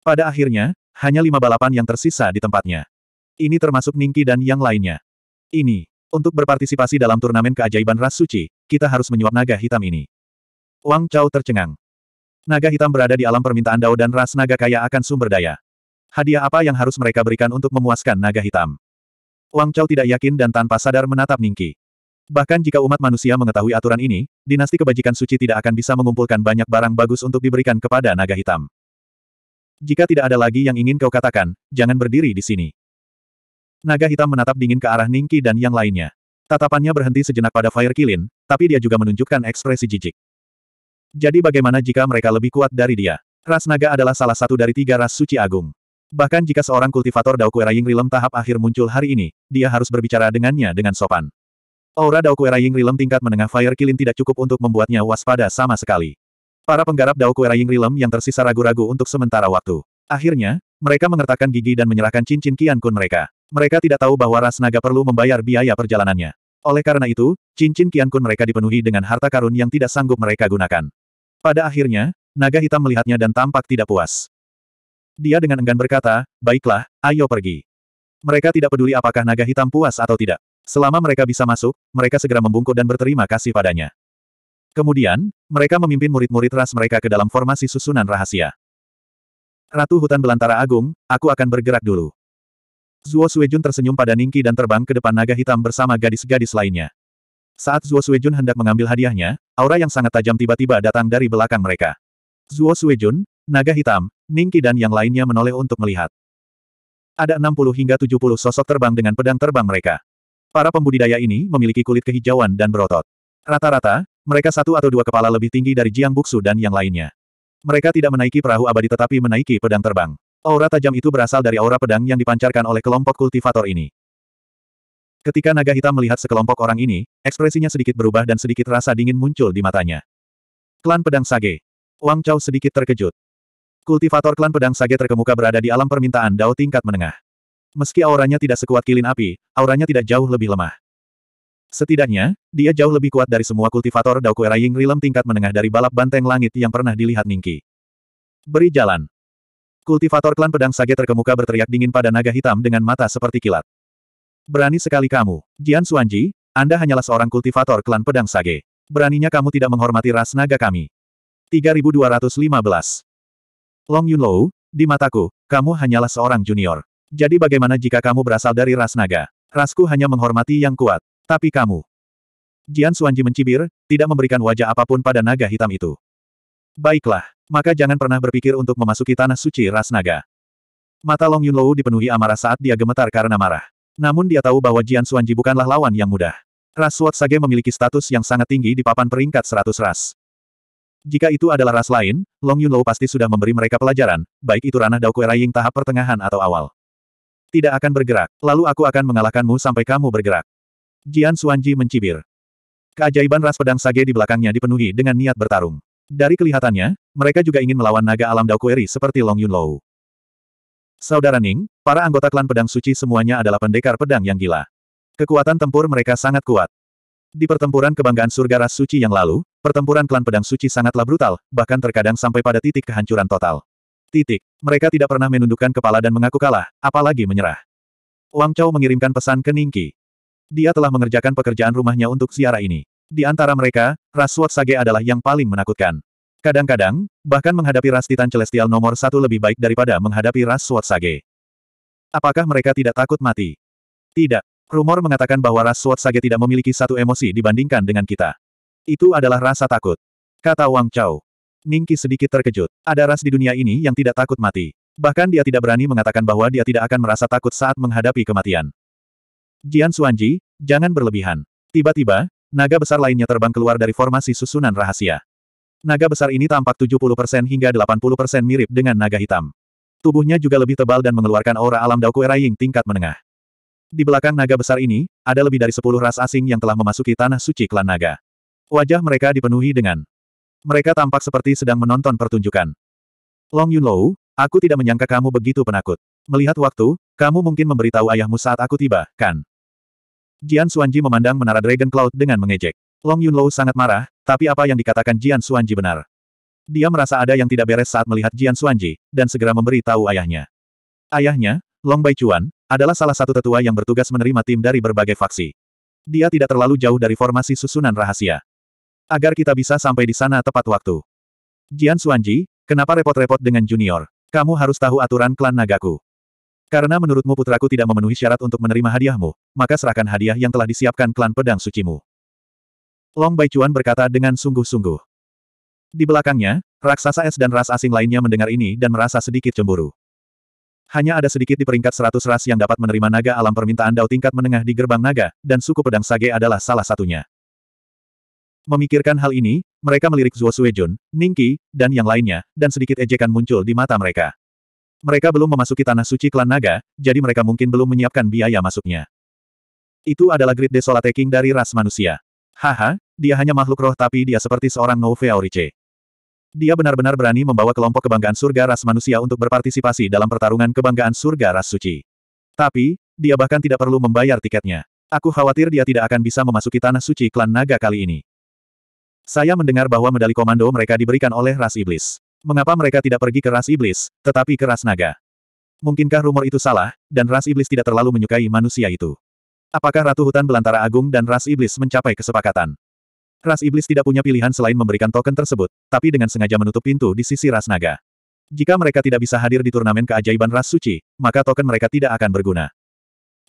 [SPEAKER 1] Pada akhirnya, hanya lima balapan yang tersisa di tempatnya. Ini termasuk Ningki dan yang lainnya. Ini, untuk berpartisipasi dalam turnamen keajaiban ras suci, kita harus menyuap naga hitam ini. Wang Chao tercengang. Naga hitam berada di alam permintaan Dao dan ras naga kaya akan sumber daya. Hadiah apa yang harus mereka berikan untuk memuaskan naga hitam? Wang Chao tidak yakin dan tanpa sadar menatap Ningki. Bahkan jika umat manusia mengetahui aturan ini, dinasti kebajikan suci tidak akan bisa mengumpulkan banyak barang bagus untuk diberikan kepada naga hitam. Jika tidak ada lagi yang ingin kau katakan, jangan berdiri di sini. Naga hitam menatap dingin ke arah Ningki dan yang lainnya. Tatapannya berhenti sejenak pada Fire Kilin, tapi dia juga menunjukkan ekspresi jijik. Jadi bagaimana jika mereka lebih kuat dari dia? Ras naga adalah salah satu dari tiga ras suci agung. Bahkan jika seorang kultivator Kuera Ying Rilem tahap akhir muncul hari ini, dia harus berbicara dengannya dengan sopan. Aura Kuera Ying Rilem tingkat menengah Fire Kilin tidak cukup untuk membuatnya waspada sama sekali. Para penggarap Dao Kue Raying Rilem yang tersisa ragu-ragu untuk sementara waktu. Akhirnya, mereka mengertakkan gigi dan menyerahkan cincin kian Kun mereka. Mereka tidak tahu bahwa ras naga perlu membayar biaya perjalanannya. Oleh karena itu, cincin kian Kun mereka dipenuhi dengan harta karun yang tidak sanggup mereka gunakan. Pada akhirnya, naga hitam melihatnya dan tampak tidak puas. Dia dengan enggan berkata, baiklah, ayo pergi. Mereka tidak peduli apakah naga hitam puas atau tidak. Selama mereka bisa masuk, mereka segera membungkuk dan berterima kasih padanya. Kemudian, mereka memimpin murid-murid ras mereka ke dalam formasi susunan rahasia. Ratu Hutan Belantara Agung, aku akan bergerak dulu. Zuo Suejun tersenyum pada Ningki dan terbang ke depan naga hitam bersama gadis-gadis lainnya. Saat Zuo Suejun hendak mengambil hadiahnya, aura yang sangat tajam tiba-tiba datang dari belakang mereka. Zuo Suejun, naga hitam, Ningki dan yang lainnya menoleh untuk melihat. Ada 60 hingga 70 sosok terbang dengan pedang terbang mereka. Para pembudidaya ini memiliki kulit kehijauan dan berotot. Rata-rata, mereka satu atau dua kepala lebih tinggi dari Jiang Buksu dan yang lainnya. Mereka tidak menaiki perahu abadi tetapi menaiki pedang terbang. Aura tajam itu berasal dari aura pedang yang dipancarkan oleh kelompok kultivator ini. Ketika naga hitam melihat sekelompok orang ini, ekspresinya sedikit berubah dan sedikit rasa dingin muncul di matanya. Klan Pedang Sage. Wang Chao sedikit terkejut. Kultivator klan Pedang Sage terkemuka berada di alam permintaan Dao tingkat menengah. Meski auranya tidak sekuat kilin api, auranya tidak jauh lebih lemah. Setidaknya, dia jauh lebih kuat dari semua kultivator Daokuera Ying Rilem tingkat menengah dari balap banteng langit yang pernah dilihat Ningki. Beri jalan. Kultivator klan pedang sage terkemuka berteriak dingin pada naga hitam dengan mata seperti kilat. Berani sekali kamu, Jian Suanji, Anda hanyalah seorang kultivator klan pedang sage. Beraninya kamu tidak menghormati ras naga kami. 3215 Long Yunlou, di mataku, kamu hanyalah seorang junior. Jadi bagaimana jika kamu berasal dari ras naga? Rasku hanya menghormati yang kuat. Tapi kamu. Jian Suanji mencibir, tidak memberikan wajah apapun pada naga hitam itu. Baiklah, maka jangan pernah berpikir untuk memasuki tanah suci ras naga. Mata Long Yunlou dipenuhi amarah saat dia gemetar karena marah. Namun dia tahu bahwa Jian Suanji bukanlah lawan yang mudah. Ras Suat Sage memiliki status yang sangat tinggi di papan peringkat 100 ras. Jika itu adalah ras lain, Long Yunlou pasti sudah memberi mereka pelajaran, baik itu ranah Dao Kueraying tahap pertengahan atau awal. Tidak akan bergerak, lalu aku akan mengalahkanmu sampai kamu bergerak. Jian Suanji mencibir. Keajaiban ras pedang sage di belakangnya dipenuhi dengan niat bertarung. Dari kelihatannya, mereka juga ingin melawan naga alam Daokueri seperti Long Yun Yunlou. Saudara Ning, para anggota klan pedang suci semuanya adalah pendekar pedang yang gila. Kekuatan tempur mereka sangat kuat. Di pertempuran kebanggaan surga ras suci yang lalu, pertempuran klan pedang suci sangatlah brutal, bahkan terkadang sampai pada titik kehancuran total. Titik. Mereka tidak pernah menundukkan kepala dan mengaku kalah, apalagi menyerah. Wang Chao mengirimkan pesan ke Ningki. Dia telah mengerjakan pekerjaan rumahnya untuk siara ini. Di antara mereka, ras Sword Sage adalah yang paling menakutkan. Kadang-kadang, bahkan menghadapi ras Titan Celestial nomor satu lebih baik daripada menghadapi ras Sword Sage. Apakah mereka tidak takut mati? Tidak. Rumor mengatakan bahwa ras Sword Sage tidak memiliki satu emosi dibandingkan dengan kita. Itu adalah rasa takut. Kata Wang Chao. Ningki sedikit terkejut. Ada ras di dunia ini yang tidak takut mati. Bahkan dia tidak berani mengatakan bahwa dia tidak akan merasa takut saat menghadapi kematian. Jian Suanji, jangan berlebihan. Tiba-tiba, naga besar lainnya terbang keluar dari formasi susunan rahasia. Naga besar ini tampak 70% hingga 80% mirip dengan naga hitam. Tubuhnya juga lebih tebal dan mengeluarkan aura alam Dao Era Ying tingkat menengah. Di belakang naga besar ini, ada lebih dari 10 ras asing yang telah memasuki tanah suci klan naga. Wajah mereka dipenuhi dengan. Mereka tampak seperti sedang menonton pertunjukan. Long Yun Yunlou, aku tidak menyangka kamu begitu penakut. Melihat waktu, kamu mungkin memberitahu ayahmu saat aku tiba, kan? Jian Xuanji memandang menara Dragon Cloud dengan mengejek. Long Yunlou sangat marah, tapi apa yang dikatakan Jian Xuanji benar. Dia merasa ada yang tidak beres saat melihat Jian Xuanji, dan segera memberi tahu ayahnya. Ayahnya, Long Baichuan, adalah salah satu tetua yang bertugas menerima tim dari berbagai faksi. Dia tidak terlalu jauh dari formasi susunan rahasia. Agar kita bisa sampai di sana tepat waktu. Jian Xuanji, kenapa repot-repot dengan junior? Kamu harus tahu aturan klan Nagaku. Karena menurutmu putraku tidak memenuhi syarat untuk menerima hadiahmu, maka serahkan hadiah yang telah disiapkan klan pedang sucimu. Long Baichuan berkata dengan sungguh-sungguh. Di belakangnya, raksasa es dan ras asing lainnya mendengar ini dan merasa sedikit cemburu. Hanya ada sedikit di peringkat seratus ras yang dapat menerima naga alam permintaan dao tingkat menengah di gerbang naga, dan suku pedang sage adalah salah satunya. Memikirkan hal ini, mereka melirik Zuo Suejun, Ningqi, dan yang lainnya, dan sedikit ejekan muncul di mata mereka. Mereka belum memasuki tanah suci klan naga, jadi mereka mungkin belum menyiapkan biaya masuknya. Itu adalah grid desolate king dari ras manusia. Haha, dia hanya makhluk roh tapi dia seperti seorang Nove Aurice. Dia benar-benar berani membawa kelompok kebanggaan surga ras manusia untuk berpartisipasi dalam pertarungan kebanggaan surga ras suci. Tapi, dia bahkan tidak perlu membayar tiketnya. Aku khawatir dia tidak akan bisa memasuki tanah suci klan naga kali ini. Saya mendengar bahwa medali komando mereka diberikan oleh ras iblis. Mengapa mereka tidak pergi ke ras iblis, tetapi ke ras naga? Mungkinkah rumor itu salah, dan ras iblis tidak terlalu menyukai manusia itu? Apakah Ratu Hutan Belantara Agung dan ras iblis mencapai kesepakatan? Ras iblis tidak punya pilihan selain memberikan token tersebut, tapi dengan sengaja menutup pintu di sisi ras naga. Jika mereka tidak bisa hadir di turnamen keajaiban ras suci, maka token mereka tidak akan berguna.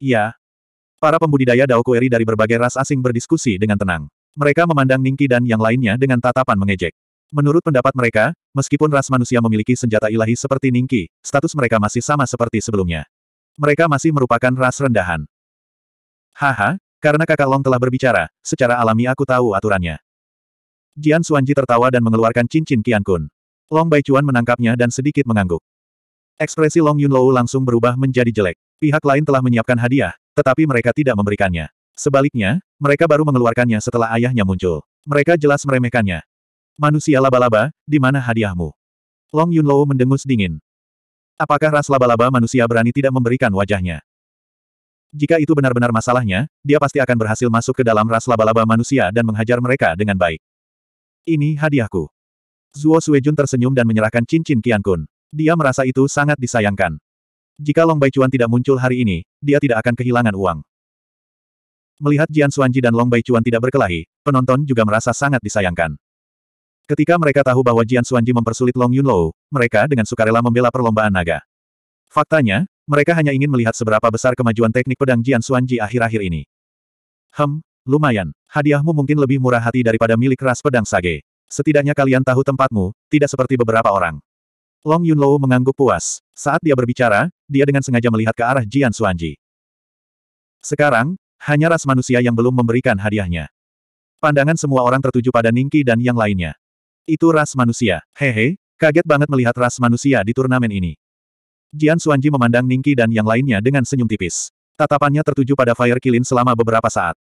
[SPEAKER 1] Iya. Para pembudidaya Dao Kueri dari berbagai ras asing berdiskusi dengan tenang. Mereka memandang Ningki dan yang lainnya dengan tatapan mengejek. Menurut pendapat mereka, meskipun ras manusia memiliki senjata ilahi seperti Ningki, status mereka masih sama seperti sebelumnya. Mereka masih merupakan ras rendahan. Haha, karena kakak Long telah berbicara, secara alami aku tahu aturannya. Jian Suanji tertawa dan mengeluarkan cincin Qian Kun. Long Baichuan menangkapnya dan sedikit mengangguk. Ekspresi Long Yunlou langsung berubah menjadi jelek. Pihak lain telah menyiapkan hadiah, tetapi mereka tidak memberikannya. Sebaliknya, mereka baru mengeluarkannya setelah ayahnya muncul. Mereka jelas meremehkannya. Manusia laba-laba, di mana hadiahmu? Long Yunlo mendengus dingin. Apakah ras laba-laba manusia berani tidak memberikan wajahnya? Jika itu benar-benar masalahnya, dia pasti akan berhasil masuk ke dalam ras laba-laba manusia dan menghajar mereka dengan baik. Ini hadiahku. Zuo Suejun tersenyum dan menyerahkan cincin Qian Kun. Dia merasa itu sangat disayangkan. Jika Long Baichuan tidak muncul hari ini, dia tidak akan kehilangan uang. Melihat Jian Suanji dan Long Baichuan tidak berkelahi, penonton juga merasa sangat disayangkan. Ketika mereka tahu bahwa Jian Suanji mempersulit Long Yun Yunlou, mereka dengan sukarela membela perlombaan naga. Faktanya, mereka hanya ingin melihat seberapa besar kemajuan teknik pedang Jian Suanji akhir-akhir ini. Hem, lumayan. Hadiahmu mungkin lebih murah hati daripada milik ras pedang Sage. Setidaknya kalian tahu tempatmu, tidak seperti beberapa orang. Long Yun Yunlou mengangguk puas. Saat dia berbicara, dia dengan sengaja melihat ke arah Jian Suanji. Sekarang, hanya ras manusia yang belum memberikan hadiahnya. Pandangan semua orang tertuju pada Ningki dan yang lainnya. Itu ras manusia. Hehe, kaget banget melihat ras manusia di turnamen ini. Jian Suanji memandang Ningki dan yang lainnya dengan senyum tipis. Tatapannya tertuju pada Fire Kilin selama beberapa saat.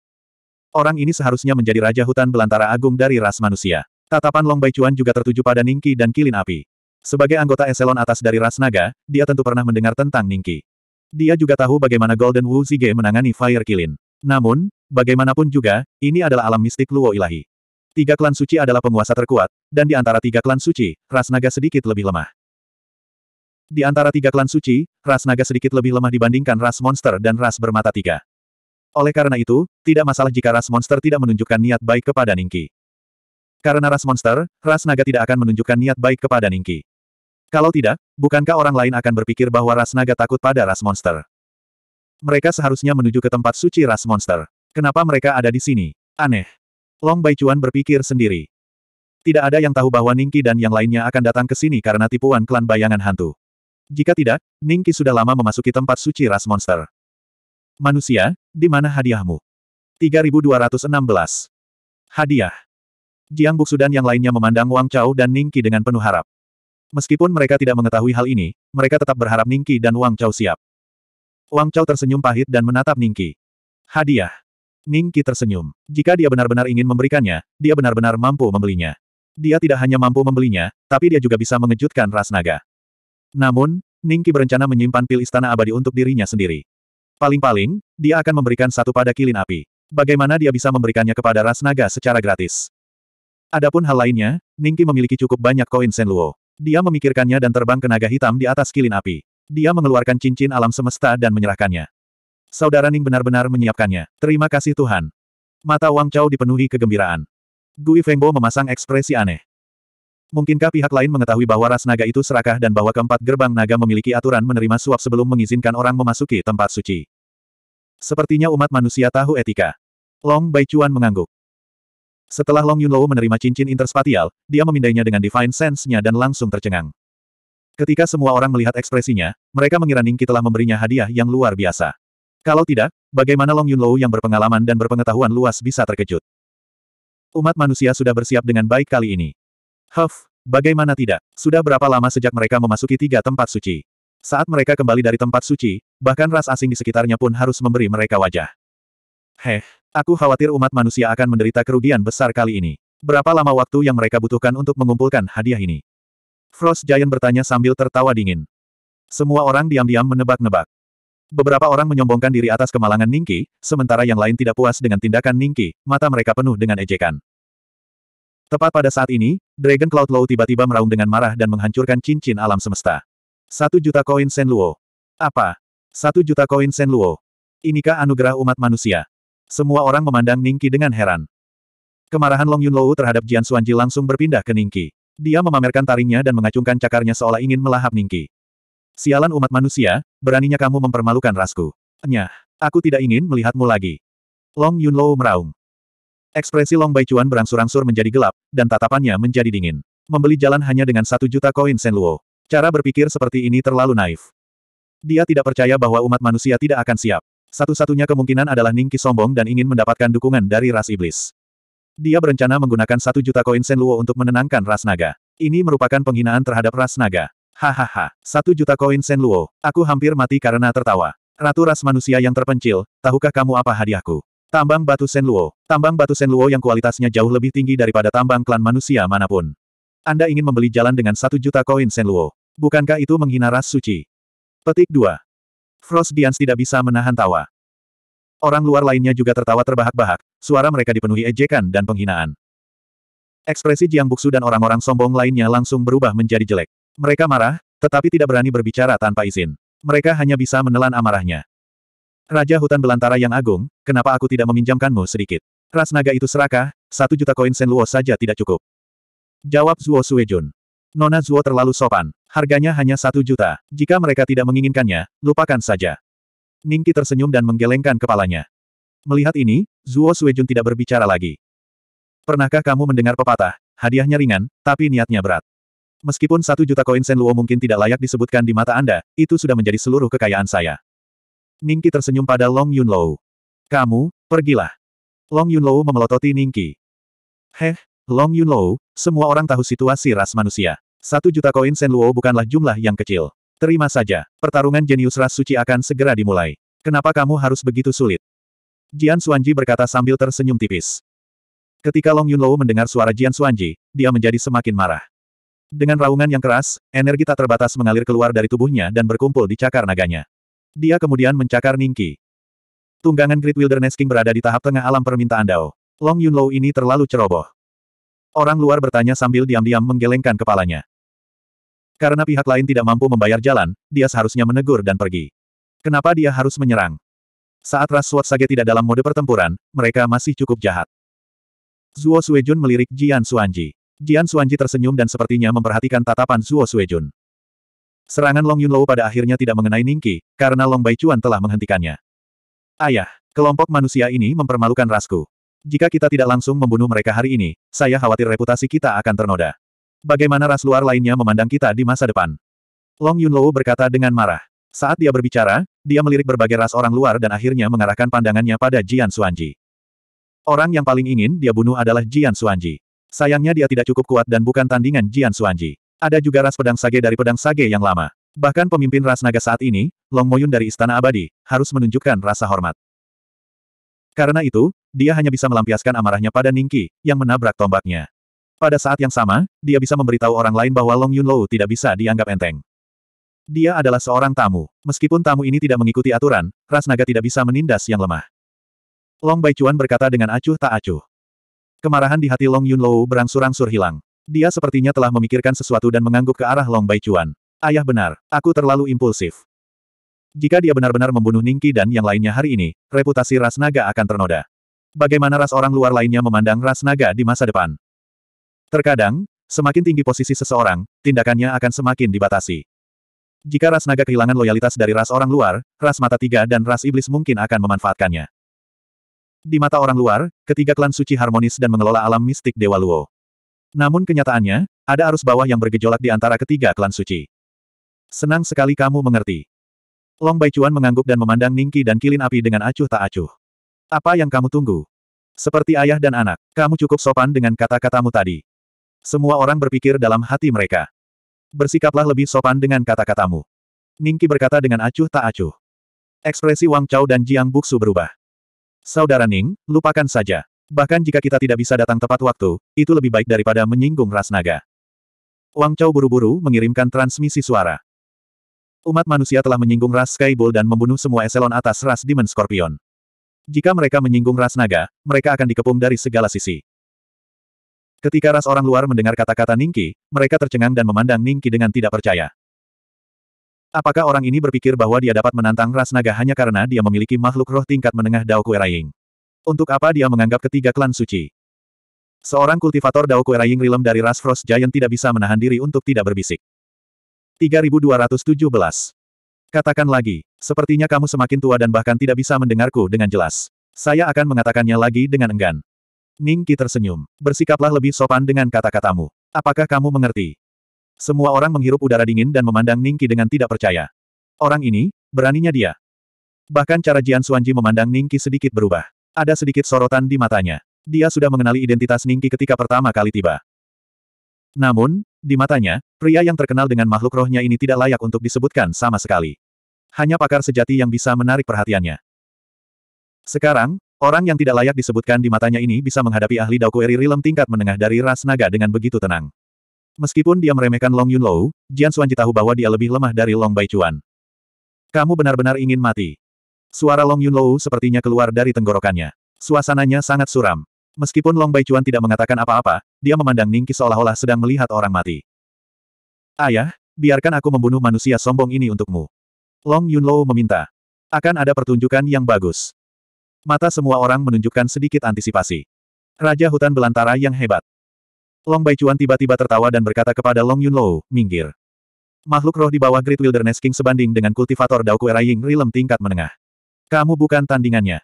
[SPEAKER 1] Orang ini seharusnya menjadi Raja Hutan Belantara Agung dari ras manusia. Tatapan Long Bai Chuan juga tertuju pada Ningki dan Kilin Api. Sebagai anggota eselon atas dari ras naga, dia tentu pernah mendengar tentang Ningki. Dia juga tahu bagaimana Golden Wu Zige menangani Fire Kilin. Namun, bagaimanapun juga, ini adalah alam mistik Luo Ilahi. Tiga klan suci adalah penguasa terkuat, dan di antara tiga klan suci, ras naga sedikit lebih lemah. Di antara tiga klan suci, ras naga sedikit lebih lemah dibandingkan ras monster dan ras bermata tiga. Oleh karena itu, tidak masalah jika ras monster tidak menunjukkan niat baik kepada Ningki. Karena ras monster, ras naga tidak akan menunjukkan niat baik kepada Ningki. Kalau tidak, bukankah orang lain akan berpikir bahwa ras naga takut pada ras monster? Mereka seharusnya menuju ke tempat suci ras monster. Kenapa mereka ada di sini? Aneh. Long Baichuan berpikir sendiri. Tidak ada yang tahu bahwa Ningki dan yang lainnya akan datang ke sini karena tipuan klan bayangan hantu. Jika tidak, Ningki sudah lama memasuki tempat suci ras monster. Manusia, di mana hadiahmu? 3216. Hadiah. Jiang Buksu dan yang lainnya memandang Wang Chao dan Ningki dengan penuh harap. Meskipun mereka tidak mengetahui hal ini, mereka tetap berharap Ningki dan Wang Chao siap. Wang Chao tersenyum pahit dan menatap Ningki. Hadiah. Ning Qi tersenyum. Jika dia benar-benar ingin memberikannya, dia benar-benar mampu membelinya. Dia tidak hanya mampu membelinya, tapi dia juga bisa mengejutkan ras naga. Namun, Ning Qi berencana menyimpan pil istana abadi untuk dirinya sendiri. Paling-paling, dia akan memberikan satu pada kilin api. Bagaimana dia bisa memberikannya kepada ras naga secara gratis? Adapun hal lainnya, Ning memiliki cukup banyak koin Luo. Dia memikirkannya dan terbang ke naga hitam di atas kilin api. Dia mengeluarkan cincin alam semesta dan menyerahkannya. Saudara Ning benar-benar menyiapkannya. Terima kasih Tuhan. Mata Wang Chao dipenuhi kegembiraan. Gui Fengbo memasang ekspresi aneh. Mungkinkah pihak lain mengetahui bahwa ras naga itu serakah dan bahwa keempat gerbang naga memiliki aturan menerima suap sebelum mengizinkan orang memasuki tempat suci? Sepertinya umat manusia tahu etika. Long Bai Chuan mengangguk. Setelah Long Yunlou menerima cincin interspatial, dia memindainya dengan divine sense-nya dan langsung tercengang. Ketika semua orang melihat ekspresinya, mereka mengira Ningki telah memberinya hadiah yang luar biasa. Kalau tidak, bagaimana Long Yunlou yang berpengalaman dan berpengetahuan luas bisa terkejut? Umat manusia sudah bersiap dengan baik kali ini. Huff, bagaimana tidak? Sudah berapa lama sejak mereka memasuki tiga tempat suci? Saat mereka kembali dari tempat suci, bahkan ras asing di sekitarnya pun harus memberi mereka wajah. Heh, aku khawatir umat manusia akan menderita kerugian besar kali ini. Berapa lama waktu yang mereka butuhkan untuk mengumpulkan hadiah ini? Frost Giant bertanya sambil tertawa dingin. Semua orang diam-diam menebak-nebak. Beberapa orang menyombongkan diri atas kemalangan Ningki, sementara yang lain tidak puas dengan tindakan Ningki, mata mereka penuh dengan ejekan. Tepat pada saat ini, Dragon Cloud Low tiba-tiba meraung dengan marah dan menghancurkan cincin alam semesta. Satu juta koin sen Luo. Apa? Satu juta koin sen Luo. Inikah anugerah umat manusia? Semua orang memandang Ningki dengan heran. Kemarahan Long Yun Lou terhadap Jian Suanji langsung berpindah ke Ningki. Dia memamerkan taringnya dan mengacungkan cakarnya seolah ingin melahap Ningki. Sialan umat manusia, Beraninya kamu mempermalukan rasku. Nyah, aku tidak ingin melihatmu lagi. Long Yunlo meraung. Ekspresi Long Baichuan berangsur-angsur menjadi gelap, dan tatapannya menjadi dingin. Membeli jalan hanya dengan satu juta koin sen luo. Cara berpikir seperti ini terlalu naif. Dia tidak percaya bahwa umat manusia tidak akan siap. Satu-satunya kemungkinan adalah Ningki sombong dan ingin mendapatkan dukungan dari ras iblis. Dia berencana menggunakan satu juta koin sen luo untuk menenangkan ras naga. Ini merupakan penghinaan terhadap ras naga. Hahaha, satu juta koin Luo. aku hampir mati karena tertawa. Ratu ras manusia yang terpencil, tahukah kamu apa hadiahku? Tambang batu Luo, tambang batu Luo yang kualitasnya jauh lebih tinggi daripada tambang klan manusia manapun. Anda ingin membeli jalan dengan satu juta koin Luo? Bukankah itu menghina ras suci? Petik 2. Frost Gians tidak bisa menahan tawa. Orang luar lainnya juga tertawa terbahak-bahak, suara mereka dipenuhi ejekan dan penghinaan. Ekspresi Jiang Buksu dan orang-orang sombong lainnya langsung berubah menjadi jelek. Mereka marah, tetapi tidak berani berbicara tanpa izin. Mereka hanya bisa menelan amarahnya. Raja hutan belantara yang agung, kenapa aku tidak meminjamkanmu sedikit? Ras naga itu serakah, satu juta koin sen Luo saja tidak cukup. Jawab Zuo Suejun. Nona Zuo terlalu sopan. Harganya hanya satu juta. Jika mereka tidak menginginkannya, lupakan saja. Ningki tersenyum dan menggelengkan kepalanya. Melihat ini, Zuo Suejun tidak berbicara lagi. Pernahkah kamu mendengar pepatah, hadiahnya ringan, tapi niatnya berat. Meskipun satu juta koin sen Luo mungkin tidak layak disebutkan di mata Anda, itu sudah menjadi seluruh kekayaan saya. Ningki tersenyum pada Long Yunlou. Kamu, pergilah. Long Yunlou memelototi Ningki. Heh, Long Yunlou, semua orang tahu situasi ras manusia. Satu juta koin sen Luo bukanlah jumlah yang kecil. Terima saja, pertarungan jenius ras suci akan segera dimulai. Kenapa kamu harus begitu sulit? Jian Suanji berkata sambil tersenyum tipis. Ketika Long Yunlou mendengar suara Jian Suanji, dia menjadi semakin marah. Dengan raungan yang keras, energi tak terbatas mengalir keluar dari tubuhnya dan berkumpul di cakar naganya. Dia kemudian mencakar Ningki. Tunggangan Great Wilderness King berada di tahap tengah alam permintaan Dao. Long Yun Yunlou ini terlalu ceroboh. Orang luar bertanya sambil diam-diam menggelengkan kepalanya. Karena pihak lain tidak mampu membayar jalan, dia seharusnya menegur dan pergi. Kenapa dia harus menyerang? Saat Ras Sword Sage tidak dalam mode pertempuran, mereka masih cukup jahat. Zuo Suejun melirik Jian Suanji. Jian Suanji tersenyum dan sepertinya memperhatikan tatapan Zuo Suejun. Serangan Long Yunlou pada akhirnya tidak mengenai Ningqi, karena Long Baichuan telah menghentikannya. Ayah, kelompok manusia ini mempermalukan rasku. Jika kita tidak langsung membunuh mereka hari ini, saya khawatir reputasi kita akan ternoda. Bagaimana ras luar lainnya memandang kita di masa depan? Long Yunlou berkata dengan marah. Saat dia berbicara, dia melirik berbagai ras orang luar dan akhirnya mengarahkan pandangannya pada Jian Suanji. Orang yang paling ingin dia bunuh adalah Jian Suanji. Sayangnya dia tidak cukup kuat dan bukan tandingan Jian Suanji. Ada juga ras pedang sage dari pedang sage yang lama. Bahkan pemimpin ras naga saat ini, Long Moyun dari Istana Abadi, harus menunjukkan rasa hormat. Karena itu, dia hanya bisa melampiaskan amarahnya pada Ningki, yang menabrak tombaknya. Pada saat yang sama, dia bisa memberitahu orang lain bahwa Long Yun Lou tidak bisa dianggap enteng. Dia adalah seorang tamu. Meskipun tamu ini tidak mengikuti aturan, ras naga tidak bisa menindas yang lemah. Long Baichuan berkata dengan acuh tak acuh. Kemarahan di hati Long Yunlou berangsur-angsur hilang. Dia sepertinya telah memikirkan sesuatu dan mengangguk ke arah Long Baichuan. Ayah benar, aku terlalu impulsif. Jika dia benar-benar membunuh Ningki dan yang lainnya hari ini, reputasi ras naga akan ternoda. Bagaimana ras orang luar lainnya memandang ras naga di masa depan? Terkadang, semakin tinggi posisi seseorang, tindakannya akan semakin dibatasi. Jika ras naga kehilangan loyalitas dari ras orang luar, ras mata tiga dan ras iblis mungkin akan memanfaatkannya. Di mata orang luar, ketiga klan suci harmonis dan mengelola alam mistik Dewa Luo. Namun kenyataannya, ada arus bawah yang bergejolak di antara ketiga klan suci. Senang sekali kamu mengerti. Long Bai Baichuan mengangguk dan memandang Ningki dan Kilin Api dengan acuh tak acuh. Apa yang kamu tunggu? Seperti ayah dan anak, kamu cukup sopan dengan kata-katamu tadi. Semua orang berpikir dalam hati mereka. Bersikaplah lebih sopan dengan kata-katamu. Ningki berkata dengan acuh tak acuh. Ekspresi Wang Chao dan Jiang Buksu berubah. Saudara Ning, lupakan saja. Bahkan jika kita tidak bisa datang tepat waktu, itu lebih baik daripada menyinggung ras naga. Wang Chao buru-buru mengirimkan transmisi suara. Umat manusia telah menyinggung ras Sky dan membunuh semua eselon atas ras Demon Scorpion. Jika mereka menyinggung ras naga, mereka akan dikepung dari segala sisi. Ketika ras orang luar mendengar kata-kata Ningki, mereka tercengang dan memandang Ningki dengan tidak percaya. Apakah orang ini berpikir bahwa dia dapat menantang ras naga hanya karena dia memiliki makhluk roh tingkat menengah Dao Kueraying? Untuk apa dia menganggap ketiga klan suci? Seorang kultivator Dao Kueraying Rilem dari ras Frost Giant tidak bisa menahan diri untuk tidak berbisik. 3217. Katakan lagi, sepertinya kamu semakin tua dan bahkan tidak bisa mendengarku dengan jelas. Saya akan mengatakannya lagi dengan enggan. Ning Qi tersenyum. Bersikaplah lebih sopan dengan kata-katamu. Apakah kamu mengerti? Semua orang menghirup udara dingin dan memandang Ningqi dengan tidak percaya. Orang ini, beraninya dia. Bahkan cara Jian Suanji memandang Ningqi sedikit berubah. Ada sedikit sorotan di matanya. Dia sudah mengenali identitas Ningqi ketika pertama kali tiba. Namun, di matanya, pria yang terkenal dengan makhluk rohnya ini tidak layak untuk disebutkan sama sekali. Hanya pakar sejati yang bisa menarik perhatiannya. Sekarang, orang yang tidak layak disebutkan di matanya ini bisa menghadapi ahli Kueri Rilem tingkat menengah dari ras naga dengan begitu tenang. Meskipun dia meremehkan Long Yun Yunlou, Jian Xuanji tahu bahwa dia lebih lemah dari Long Bai Chuan. Kamu benar-benar ingin mati. Suara Long Yun Yunlou sepertinya keluar dari tenggorokannya. Suasananya sangat suram. Meskipun Long Bai Chuan tidak mengatakan apa-apa, dia memandang Ningki seolah-olah sedang melihat orang mati. Ayah, biarkan aku membunuh manusia sombong ini untukmu. Long Yun Yunlou meminta. Akan ada pertunjukan yang bagus. Mata semua orang menunjukkan sedikit antisipasi. Raja hutan belantara yang hebat. Long Bai Baichuan tiba-tiba tertawa dan berkata kepada Long Yunlou, minggir. Makhluk roh di bawah Great Wilderness King sebanding dengan kultivator Dao Era Ying Rilem tingkat menengah. Kamu bukan tandingannya.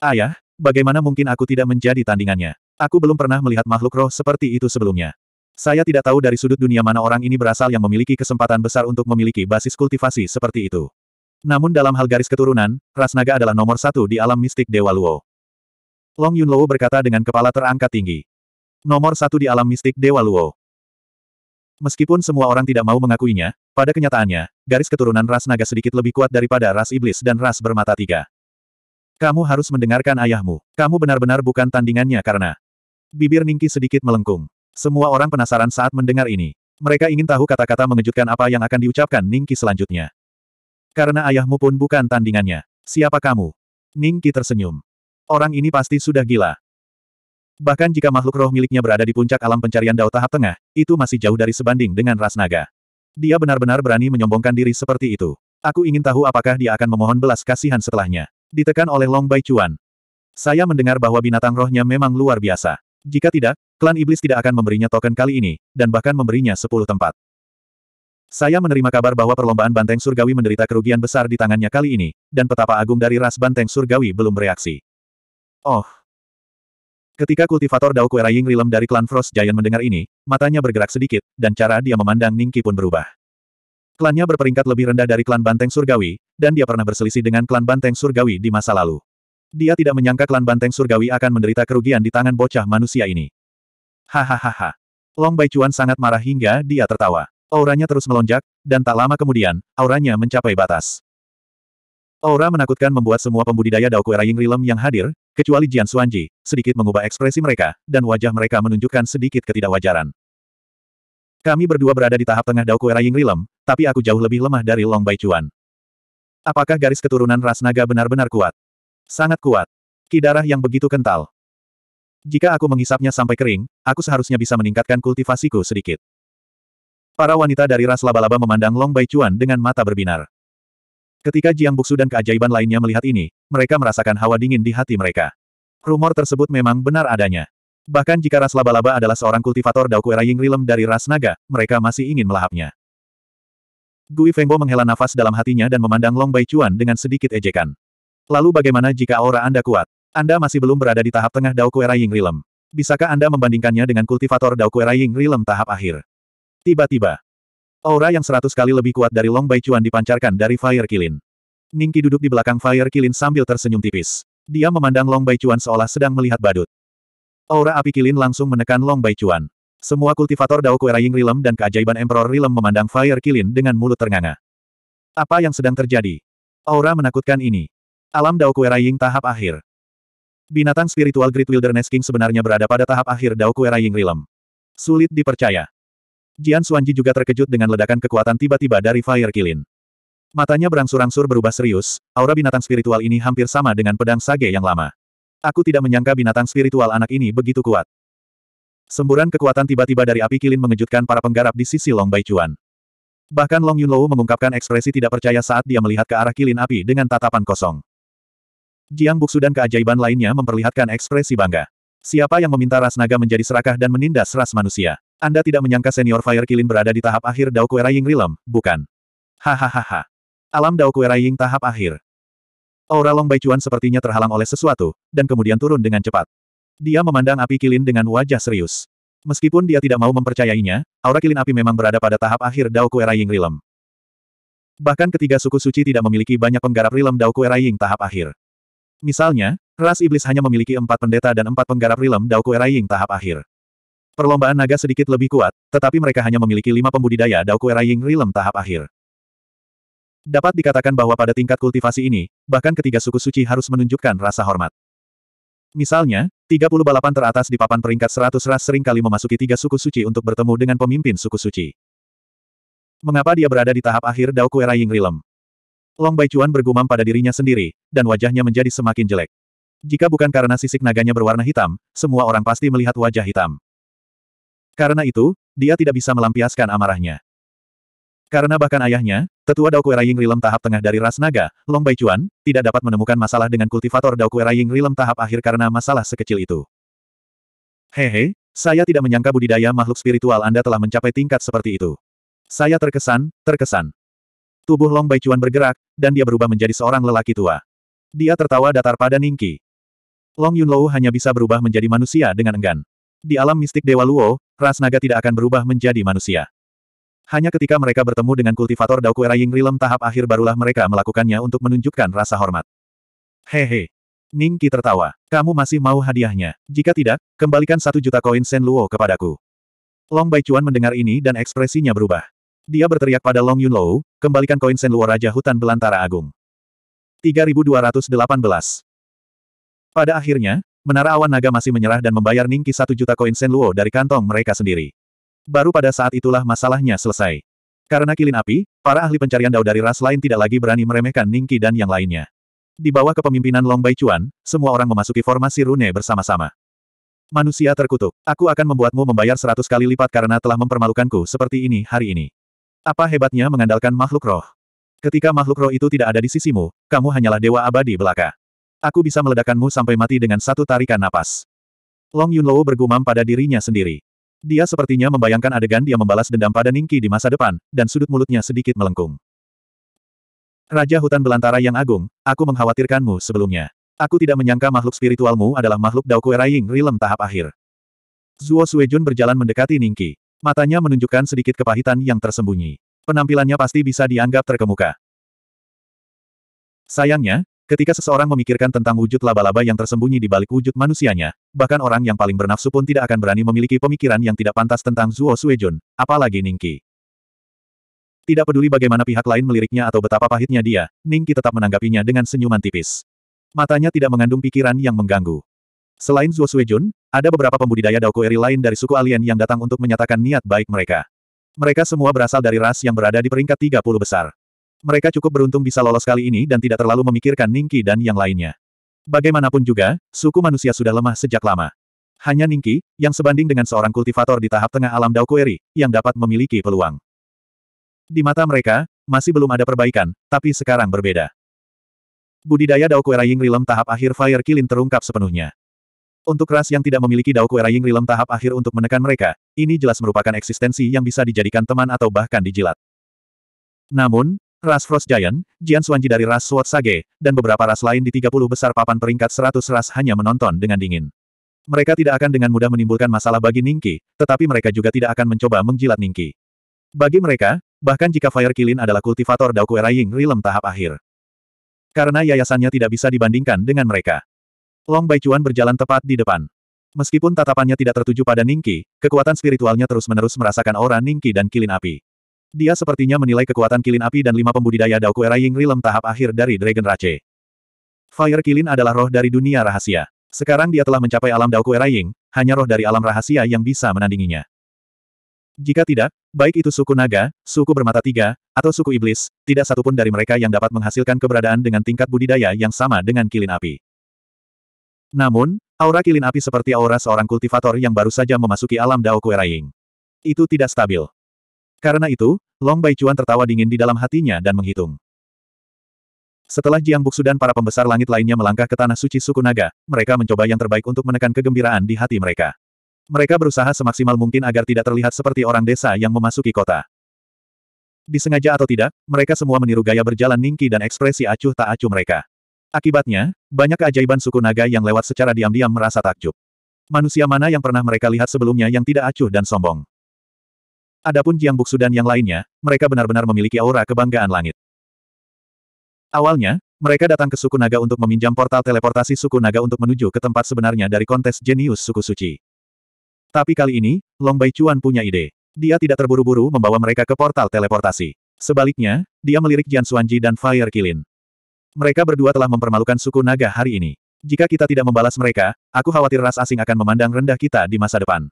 [SPEAKER 1] Ayah, bagaimana mungkin aku tidak menjadi tandingannya? Aku belum pernah melihat makhluk roh seperti itu sebelumnya. Saya tidak tahu dari sudut dunia mana orang ini berasal yang memiliki kesempatan besar untuk memiliki basis kultivasi seperti itu. Namun dalam hal garis keturunan, ras naga adalah nomor satu di alam mistik Dewa Luo. Long Yunlou berkata dengan kepala terangkat tinggi. Nomor satu di alam mistik Dewa Luo. Meskipun semua orang tidak mau mengakuinya, pada kenyataannya, garis keturunan ras naga sedikit lebih kuat daripada ras iblis dan ras bermata tiga. Kamu harus mendengarkan ayahmu. Kamu benar-benar bukan tandingannya karena... Bibir Ningki sedikit melengkung. Semua orang penasaran saat mendengar ini. Mereka ingin tahu kata-kata mengejutkan apa yang akan diucapkan Ningki selanjutnya. Karena ayahmu pun bukan tandingannya. Siapa kamu? Ningki tersenyum. Orang ini pasti sudah gila. Bahkan jika makhluk roh miliknya berada di puncak alam pencarian Dao tahap tengah, itu masih jauh dari sebanding dengan ras naga. Dia benar-benar berani menyombongkan diri seperti itu. Aku ingin tahu apakah dia akan memohon belas kasihan setelahnya. Ditekan oleh Long Bai Chuan. Saya mendengar bahwa binatang rohnya memang luar biasa. Jika tidak, klan iblis tidak akan memberinya token kali ini, dan bahkan memberinya sepuluh tempat. Saya menerima kabar bahwa perlombaan Banteng Surgawi menderita kerugian besar di tangannya kali ini, dan petapa agung dari ras Banteng Surgawi belum bereaksi. Oh, Ketika kultivator Dao Kuera Ying Rilem dari klan Frost Giant mendengar ini, matanya bergerak sedikit, dan cara dia memandang Ningki pun berubah. Klannya berperingkat lebih rendah dari klan Banteng Surgawi, dan dia pernah berselisih dengan klan Banteng Surgawi di masa lalu. Dia tidak menyangka klan Banteng Surgawi akan menderita kerugian di tangan bocah manusia ini. Hahaha. Long Bai Chuan sangat marah hingga dia tertawa. Auranya terus melonjak, dan tak lama kemudian, auranya mencapai batas. Aura menakutkan membuat semua pembudidaya Dao Daokue Raying Rilem yang hadir, kecuali Jian Suanji, sedikit mengubah ekspresi mereka, dan wajah mereka menunjukkan sedikit ketidakwajaran. Kami berdua berada di tahap tengah Dao Daokue Raying Rilem, tapi aku jauh lebih lemah dari Long Bai Chuan. Apakah garis keturunan ras naga benar-benar kuat? Sangat kuat. Kidarah yang begitu kental. Jika aku menghisapnya sampai kering, aku seharusnya bisa meningkatkan kultivasiku sedikit. Para wanita dari ras laba-laba memandang Long Bai Chuan dengan mata berbinar. Ketika Jiang Buksu dan keajaiban lainnya melihat ini, mereka merasakan hawa dingin di hati mereka. Rumor tersebut memang benar adanya. Bahkan jika ras laba-laba adalah seorang kultivator Dao Kuera Ying Rilem dari ras naga, mereka masih ingin melahapnya. Gui Fengbo menghela nafas dalam hatinya dan memandang Long Bai Chuan dengan sedikit ejekan. Lalu bagaimana jika aura Anda kuat? Anda masih belum berada di tahap tengah Dao Kuera Ying Rilem? Bisakah Anda membandingkannya dengan kultivator Dao Kuera Ying Rilem tahap akhir? Tiba-tiba, Aura yang seratus kali lebih kuat dari Long Bai Chuan dipancarkan dari Fire Kilin. Ningki duduk di belakang Fire Kilin sambil tersenyum tipis. Dia memandang Long Bai Chuan seolah sedang melihat badut. Aura api Kilin langsung menekan Long Bai Chuan. Semua kultivator Dao Kuera Ying Rilem dan keajaiban Emperor Rilem memandang Fire Kilin dengan mulut ternganga. Apa yang sedang terjadi? Aura menakutkan ini. Alam Dao Kuera Ying tahap akhir. Binatang spiritual Great Wilderness King sebenarnya berada pada tahap akhir Dao Kuera Ying Rilem. Sulit dipercaya. Jian Suanji juga terkejut dengan ledakan kekuatan tiba-tiba dari Fire Kilin. Matanya berangsur-angsur berubah serius, aura binatang spiritual ini hampir sama dengan pedang sage yang lama. Aku tidak menyangka binatang spiritual anak ini begitu kuat. Semburan kekuatan tiba-tiba dari api kilin mengejutkan para penggarap di sisi Long Bai Chuan. Bahkan Long Yunlou mengungkapkan ekspresi tidak percaya saat dia melihat ke arah kilin api dengan tatapan kosong. Jiang Buksu dan keajaiban lainnya memperlihatkan ekspresi bangga. Siapa yang meminta ras naga menjadi serakah dan menindas ras manusia? Anda tidak menyangka senior Fire Kilin berada di tahap akhir Dao Kueraying Realm, bukan? Hahaha. Alam Dao Kueraying tahap akhir. Aura Long Baichuan sepertinya terhalang oleh sesuatu, dan kemudian turun dengan cepat. Dia memandang api kilin dengan wajah serius. Meskipun dia tidak mau mempercayainya, aura kilin api memang berada pada tahap akhir Dao Kueraying Realm. Bahkan ketiga suku suci tidak memiliki banyak penggarap Realm Dao Kueraying tahap akhir. Misalnya, ras iblis hanya memiliki empat pendeta dan empat penggarap Realm Dao Kueraying tahap akhir. Perlombaan naga sedikit lebih kuat, tetapi mereka hanya memiliki lima pembudidaya Dao Kuera Ying Realm tahap akhir. Dapat dikatakan bahwa pada tingkat kultivasi ini, bahkan ketiga suku suci harus menunjukkan rasa hormat. Misalnya, 30 balapan teratas di papan peringkat 100 ras seringkali memasuki tiga suku suci untuk bertemu dengan pemimpin suku suci. Mengapa dia berada di tahap akhir Dao Kuera Ying Realm? Long Bai Chuan bergumam pada dirinya sendiri, dan wajahnya menjadi semakin jelek. Jika bukan karena sisik naganya berwarna hitam, semua orang pasti melihat wajah hitam. Karena itu, dia tidak bisa melampiaskan amarahnya. Karena bahkan ayahnya, tetua Dao Kue Raying Rilem tahap tengah dari ras naga, Long Bai Chuan, tidak dapat menemukan masalah dengan kultivator Dao Kue Raying Rilem tahap akhir karena masalah sekecil itu. Hehe, saya tidak menyangka budidaya makhluk spiritual Anda telah mencapai tingkat seperti itu. Saya terkesan, terkesan. Tubuh Long Bai Chuan bergerak, dan dia berubah menjadi seorang lelaki tua. Dia tertawa datar pada Ningki. Long Yunlou hanya bisa berubah menjadi manusia dengan enggan. Di alam mistik Dewa Luo, ras naga tidak akan berubah menjadi manusia. Hanya ketika mereka bertemu dengan kultivator Daoku Era rilem tahap akhir barulah mereka melakukannya untuk menunjukkan rasa hormat. Hehe. Ningki tertawa. Kamu masih mau hadiahnya. Jika tidak, kembalikan satu juta koin Sen Luo kepadaku. Long Bai Chuan mendengar ini dan ekspresinya berubah. Dia berteriak pada Long Yun Lou, kembalikan koin Sen Luo Raja Hutan Belantara Agung. 3218 Pada akhirnya, Menara awan naga masih menyerah dan membayar Ningki satu juta koin sen Luo dari kantong mereka sendiri. Baru pada saat itulah masalahnya selesai. Karena kilin api, para ahli pencarian dao dari ras lain tidak lagi berani meremehkan Ningki dan yang lainnya. Di bawah kepemimpinan Long Bai Chuan, semua orang memasuki formasi rune bersama-sama. Manusia terkutuk, aku akan membuatmu membayar seratus kali lipat karena telah mempermalukanku seperti ini hari ini. Apa hebatnya mengandalkan makhluk roh? Ketika makhluk roh itu tidak ada di sisimu, kamu hanyalah dewa abadi belaka. Aku bisa meledakkanmu sampai mati dengan satu tarikan napas. Long Yunlo bergumam pada dirinya sendiri. Dia sepertinya membayangkan adegan dia membalas dendam pada Ningki di masa depan, dan sudut mulutnya sedikit melengkung. Raja hutan belantara yang agung, aku mengkhawatirkanmu sebelumnya. Aku tidak menyangka makhluk spiritualmu adalah makhluk Kue Raying Rilem tahap akhir. Zuo Suejun berjalan mendekati Ningki. Matanya menunjukkan sedikit kepahitan yang tersembunyi. Penampilannya pasti bisa dianggap terkemuka. Sayangnya, Ketika seseorang memikirkan tentang wujud laba-laba yang tersembunyi di balik wujud manusianya, bahkan orang yang paling bernafsu pun tidak akan berani memiliki pemikiran yang tidak pantas tentang Zuo Suejun, apalagi Ningki. Tidak peduli bagaimana pihak lain meliriknya atau betapa pahitnya dia, Ningki tetap menanggapinya dengan senyuman tipis. Matanya tidak mengandung pikiran yang mengganggu. Selain Zuo Suejun, ada beberapa pembudidaya Eri lain dari suku alien yang datang untuk menyatakan niat baik mereka. Mereka semua berasal dari ras yang berada di peringkat 30 besar. Mereka cukup beruntung bisa lolos kali ini dan tidak terlalu memikirkan Ningki dan yang lainnya. Bagaimanapun juga, suku manusia sudah lemah sejak lama. Hanya Ningki, yang sebanding dengan seorang kultivator di tahap tengah alam Daokueri, yang dapat memiliki peluang. Di mata mereka, masih belum ada perbaikan, tapi sekarang berbeda. Budidaya Daokuera Ying Rilem tahap akhir Fire Kilin terungkap sepenuhnya. Untuk ras yang tidak memiliki Daokuera Ying Rilem tahap akhir untuk menekan mereka, ini jelas merupakan eksistensi yang bisa dijadikan teman atau bahkan dijilat. Namun, Ras Frost Giant, Jian Suanji dari ras Sword Sage, dan beberapa ras lain di 30 besar papan peringkat 100 ras hanya menonton dengan dingin. Mereka tidak akan dengan mudah menimbulkan masalah bagi Ningki, tetapi mereka juga tidak akan mencoba menjilat Ningki. Bagi mereka, bahkan jika Fire Kilin adalah kultivator Daoku Era Ying Realm tahap akhir. Karena yayasannya tidak bisa dibandingkan dengan mereka. Long Bai Baichuan berjalan tepat di depan. Meskipun tatapannya tidak tertuju pada Ningki, kekuatan spiritualnya terus-menerus merasakan aura Ningki dan kilin api. Dia sepertinya menilai kekuatan kilin api dan lima pembudidaya Dao Kuera Ying rilem tahap akhir dari Dragon Rache. Fire Kilin adalah roh dari dunia rahasia. Sekarang dia telah mencapai alam Dao Kuera Ying, hanya roh dari alam rahasia yang bisa menandinginya. Jika tidak, baik itu suku naga, suku bermata tiga, atau suku iblis, tidak satupun dari mereka yang dapat menghasilkan keberadaan dengan tingkat budidaya yang sama dengan kilin api. Namun, aura kilin api seperti aura seorang kultivator yang baru saja memasuki alam Dao Kuera Ying. Itu tidak stabil. Karena itu, Long Bai Cuan tertawa dingin di dalam hatinya dan menghitung. Setelah Jiang Buksu dan para pembesar langit lainnya melangkah ke tanah suci suku naga, mereka mencoba yang terbaik untuk menekan kegembiraan di hati mereka. Mereka berusaha semaksimal mungkin agar tidak terlihat seperti orang desa yang memasuki kota. Disengaja atau tidak, mereka semua meniru gaya berjalan Ningki dan ekspresi acuh tak acuh mereka. Akibatnya, banyak keajaiban suku naga yang lewat secara diam-diam merasa takjub. Manusia mana yang pernah mereka lihat sebelumnya yang tidak acuh dan sombong? Adapun Jiang Buksu dan yang lainnya, mereka benar-benar memiliki aura kebanggaan langit. Awalnya, mereka datang ke suku naga untuk meminjam portal teleportasi suku naga untuk menuju ke tempat sebenarnya dari kontes jenius suku suci. Tapi kali ini, Long Bai Chuan punya ide. Dia tidak terburu-buru membawa mereka ke portal teleportasi. Sebaliknya, dia melirik Jian Suanji dan Fire Kilin. Mereka berdua telah mempermalukan suku naga hari ini. Jika kita tidak membalas mereka, aku khawatir ras asing akan memandang rendah kita di masa depan.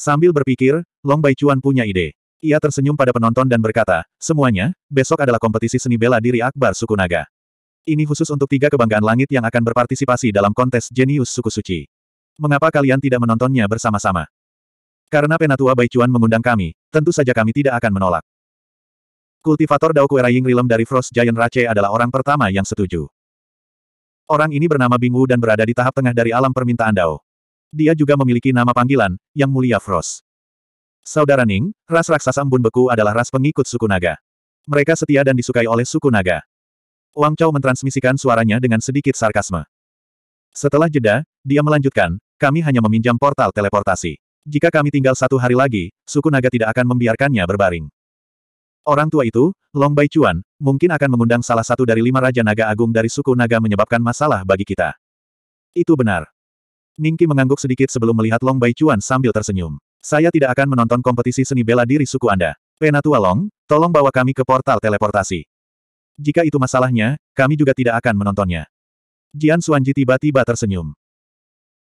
[SPEAKER 1] Sambil berpikir, Long Bai Chuan punya ide. Ia tersenyum pada penonton dan berkata, semuanya, besok adalah kompetisi seni bela diri akbar suku naga. Ini khusus untuk tiga kebanggaan langit yang akan berpartisipasi dalam kontes jenius suku suci. Mengapa kalian tidak menontonnya bersama-sama? Karena Penatua Bai Chuan mengundang kami, tentu saja kami tidak akan menolak. Kultivator Dao Kuera Ying Rilem dari Frost Giant Rache adalah orang pertama yang setuju. Orang ini bernama Bingwu dan berada di tahap tengah dari alam permintaan Dao. Dia juga memiliki nama panggilan, Yang Mulia Frost. Saudara Ning, ras raksasa embun beku adalah ras pengikut suku naga. Mereka setia dan disukai oleh suku naga. Wang Chao mentransmisikan suaranya dengan sedikit sarkasme. Setelah jeda, dia melanjutkan, kami hanya meminjam portal teleportasi. Jika kami tinggal satu hari lagi, suku naga tidak akan membiarkannya berbaring. Orang tua itu, Long Bai Chuan, mungkin akan mengundang salah satu dari lima raja naga agung dari suku naga menyebabkan masalah bagi kita. Itu benar. Ningki mengangguk sedikit sebelum melihat Long Bai Chuan sambil tersenyum. Saya tidak akan menonton kompetisi seni bela diri suku Anda. Penatua Long, tolong bawa kami ke portal teleportasi. Jika itu masalahnya, kami juga tidak akan menontonnya. Jian Suanji tiba-tiba tersenyum.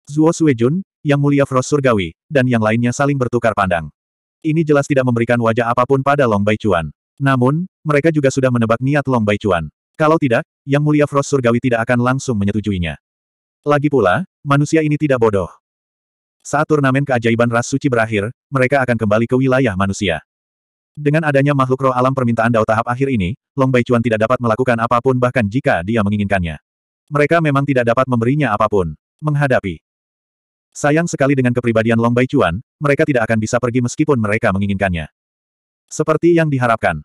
[SPEAKER 1] Zuo Suejun, Yang Mulia Frost Surgawi, dan yang lainnya saling bertukar pandang. Ini jelas tidak memberikan wajah apapun pada Long Bai Chuan. Namun, mereka juga sudah menebak niat Long Bai Chuan. Kalau tidak, Yang Mulia Frost Surgawi tidak akan langsung menyetujuinya. Lagi pula, manusia ini tidak bodoh. Saat turnamen keajaiban ras suci berakhir, mereka akan kembali ke wilayah manusia. Dengan adanya makhluk roh alam permintaan Dao tahap akhir ini, Long Bai Chuan tidak dapat melakukan apapun bahkan jika dia menginginkannya. Mereka memang tidak dapat memberinya apapun. Menghadapi. Sayang sekali dengan kepribadian Long Bai Chuan, mereka tidak akan bisa pergi meskipun mereka menginginkannya. Seperti yang diharapkan,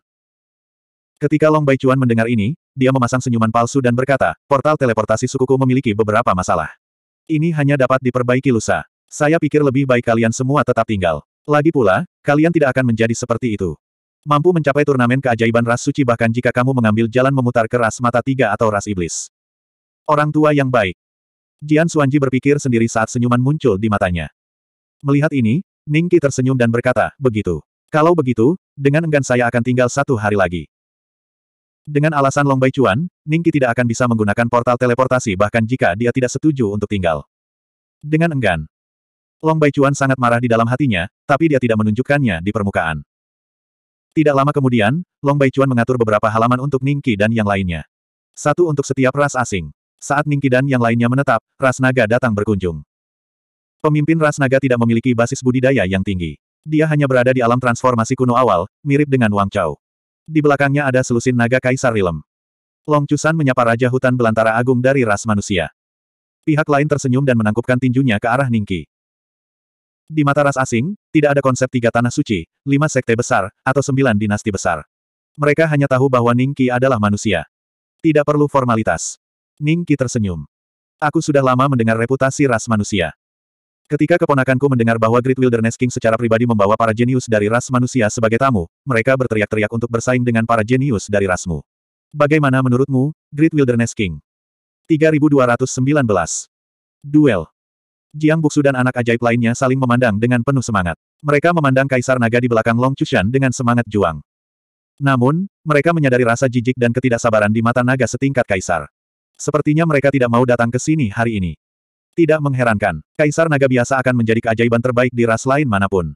[SPEAKER 1] Ketika Long Bai Chuan mendengar ini, dia memasang senyuman palsu dan berkata, portal teleportasi sukuku memiliki beberapa masalah. Ini hanya dapat diperbaiki lusa. Saya pikir lebih baik kalian semua tetap tinggal. Lagi pula, kalian tidak akan menjadi seperti itu. Mampu mencapai turnamen keajaiban ras suci bahkan jika kamu mengambil jalan memutar ke ras mata tiga atau ras iblis. Orang tua yang baik. Jian Suanji berpikir sendiri saat senyuman muncul di matanya. Melihat ini, Ningki tersenyum dan berkata, begitu. Kalau begitu, dengan enggan saya akan tinggal satu hari lagi. Dengan alasan Long Bai Chuan, Ningki tidak akan bisa menggunakan portal teleportasi bahkan jika dia tidak setuju untuk tinggal. Dengan enggan, Long Bai Chuan sangat marah di dalam hatinya, tapi dia tidak menunjukkannya di permukaan. Tidak lama kemudian, Long Bai Chuan mengatur beberapa halaman untuk Ningki dan yang lainnya. Satu untuk setiap ras asing. Saat Ningki dan yang lainnya menetap, ras naga datang berkunjung. Pemimpin ras naga tidak memiliki basis budidaya yang tinggi. Dia hanya berada di alam transformasi kuno awal, mirip dengan Wang Chao. Di belakangnya ada selusin naga kaisar Rilem. Long Chusan menyapa Raja Hutan Belantara Agung dari ras manusia. Pihak lain tersenyum dan menangkupkan tinjunya ke arah Ningki. Di mata ras asing, tidak ada konsep tiga tanah suci, lima sekte besar, atau sembilan dinasti besar. Mereka hanya tahu bahwa Ningki adalah manusia. Tidak perlu formalitas. Ningki tersenyum. Aku sudah lama mendengar reputasi ras manusia. Ketika keponakanku mendengar bahwa Great Wilderness King secara pribadi membawa para jenius dari ras manusia sebagai tamu, mereka berteriak-teriak untuk bersaing dengan para jenius dari rasmu. Bagaimana menurutmu, Great Wilderness King? 3219. Duel. Jiang Buksu dan anak ajaib lainnya saling memandang dengan penuh semangat. Mereka memandang Kaisar Naga di belakang Long Chushan dengan semangat juang. Namun, mereka menyadari rasa jijik dan ketidaksabaran di mata naga setingkat Kaisar. Sepertinya mereka tidak mau datang ke sini hari ini. Tidak mengherankan, Kaisar Naga biasa akan menjadi keajaiban terbaik di ras lain manapun.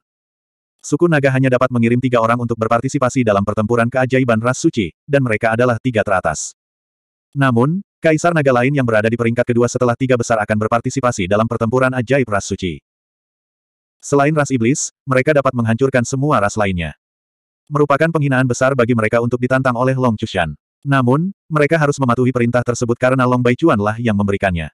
[SPEAKER 1] Suku Naga hanya dapat mengirim tiga orang untuk berpartisipasi dalam pertempuran keajaiban ras suci, dan mereka adalah tiga teratas. Namun, Kaisar Naga lain yang berada di peringkat kedua setelah tiga besar akan berpartisipasi dalam pertempuran ajaib ras suci. Selain ras iblis, mereka dapat menghancurkan semua ras lainnya. Merupakan penghinaan besar bagi mereka untuk ditantang oleh Long Chushan. Namun, mereka harus mematuhi perintah tersebut karena Long Baichuan lah yang memberikannya.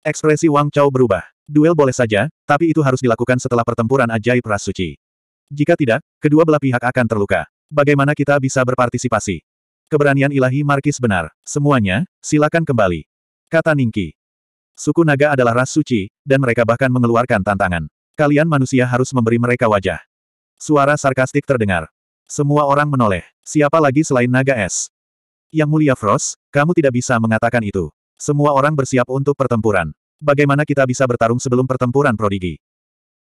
[SPEAKER 1] Ekspresi Wang Chao berubah. Duel boleh saja, tapi itu harus dilakukan setelah pertempuran ajaib ras suci. Jika tidak, kedua belah pihak akan terluka. Bagaimana kita bisa berpartisipasi? Keberanian ilahi Markis benar. Semuanya, silakan kembali. Kata Ningki. Suku naga adalah ras suci, dan mereka bahkan mengeluarkan tantangan. Kalian manusia harus memberi mereka wajah. Suara sarkastik terdengar. Semua orang menoleh. Siapa lagi selain naga es? Yang mulia Frost, kamu tidak bisa mengatakan itu. Semua orang bersiap untuk pertempuran. Bagaimana kita bisa bertarung sebelum pertempuran prodigi?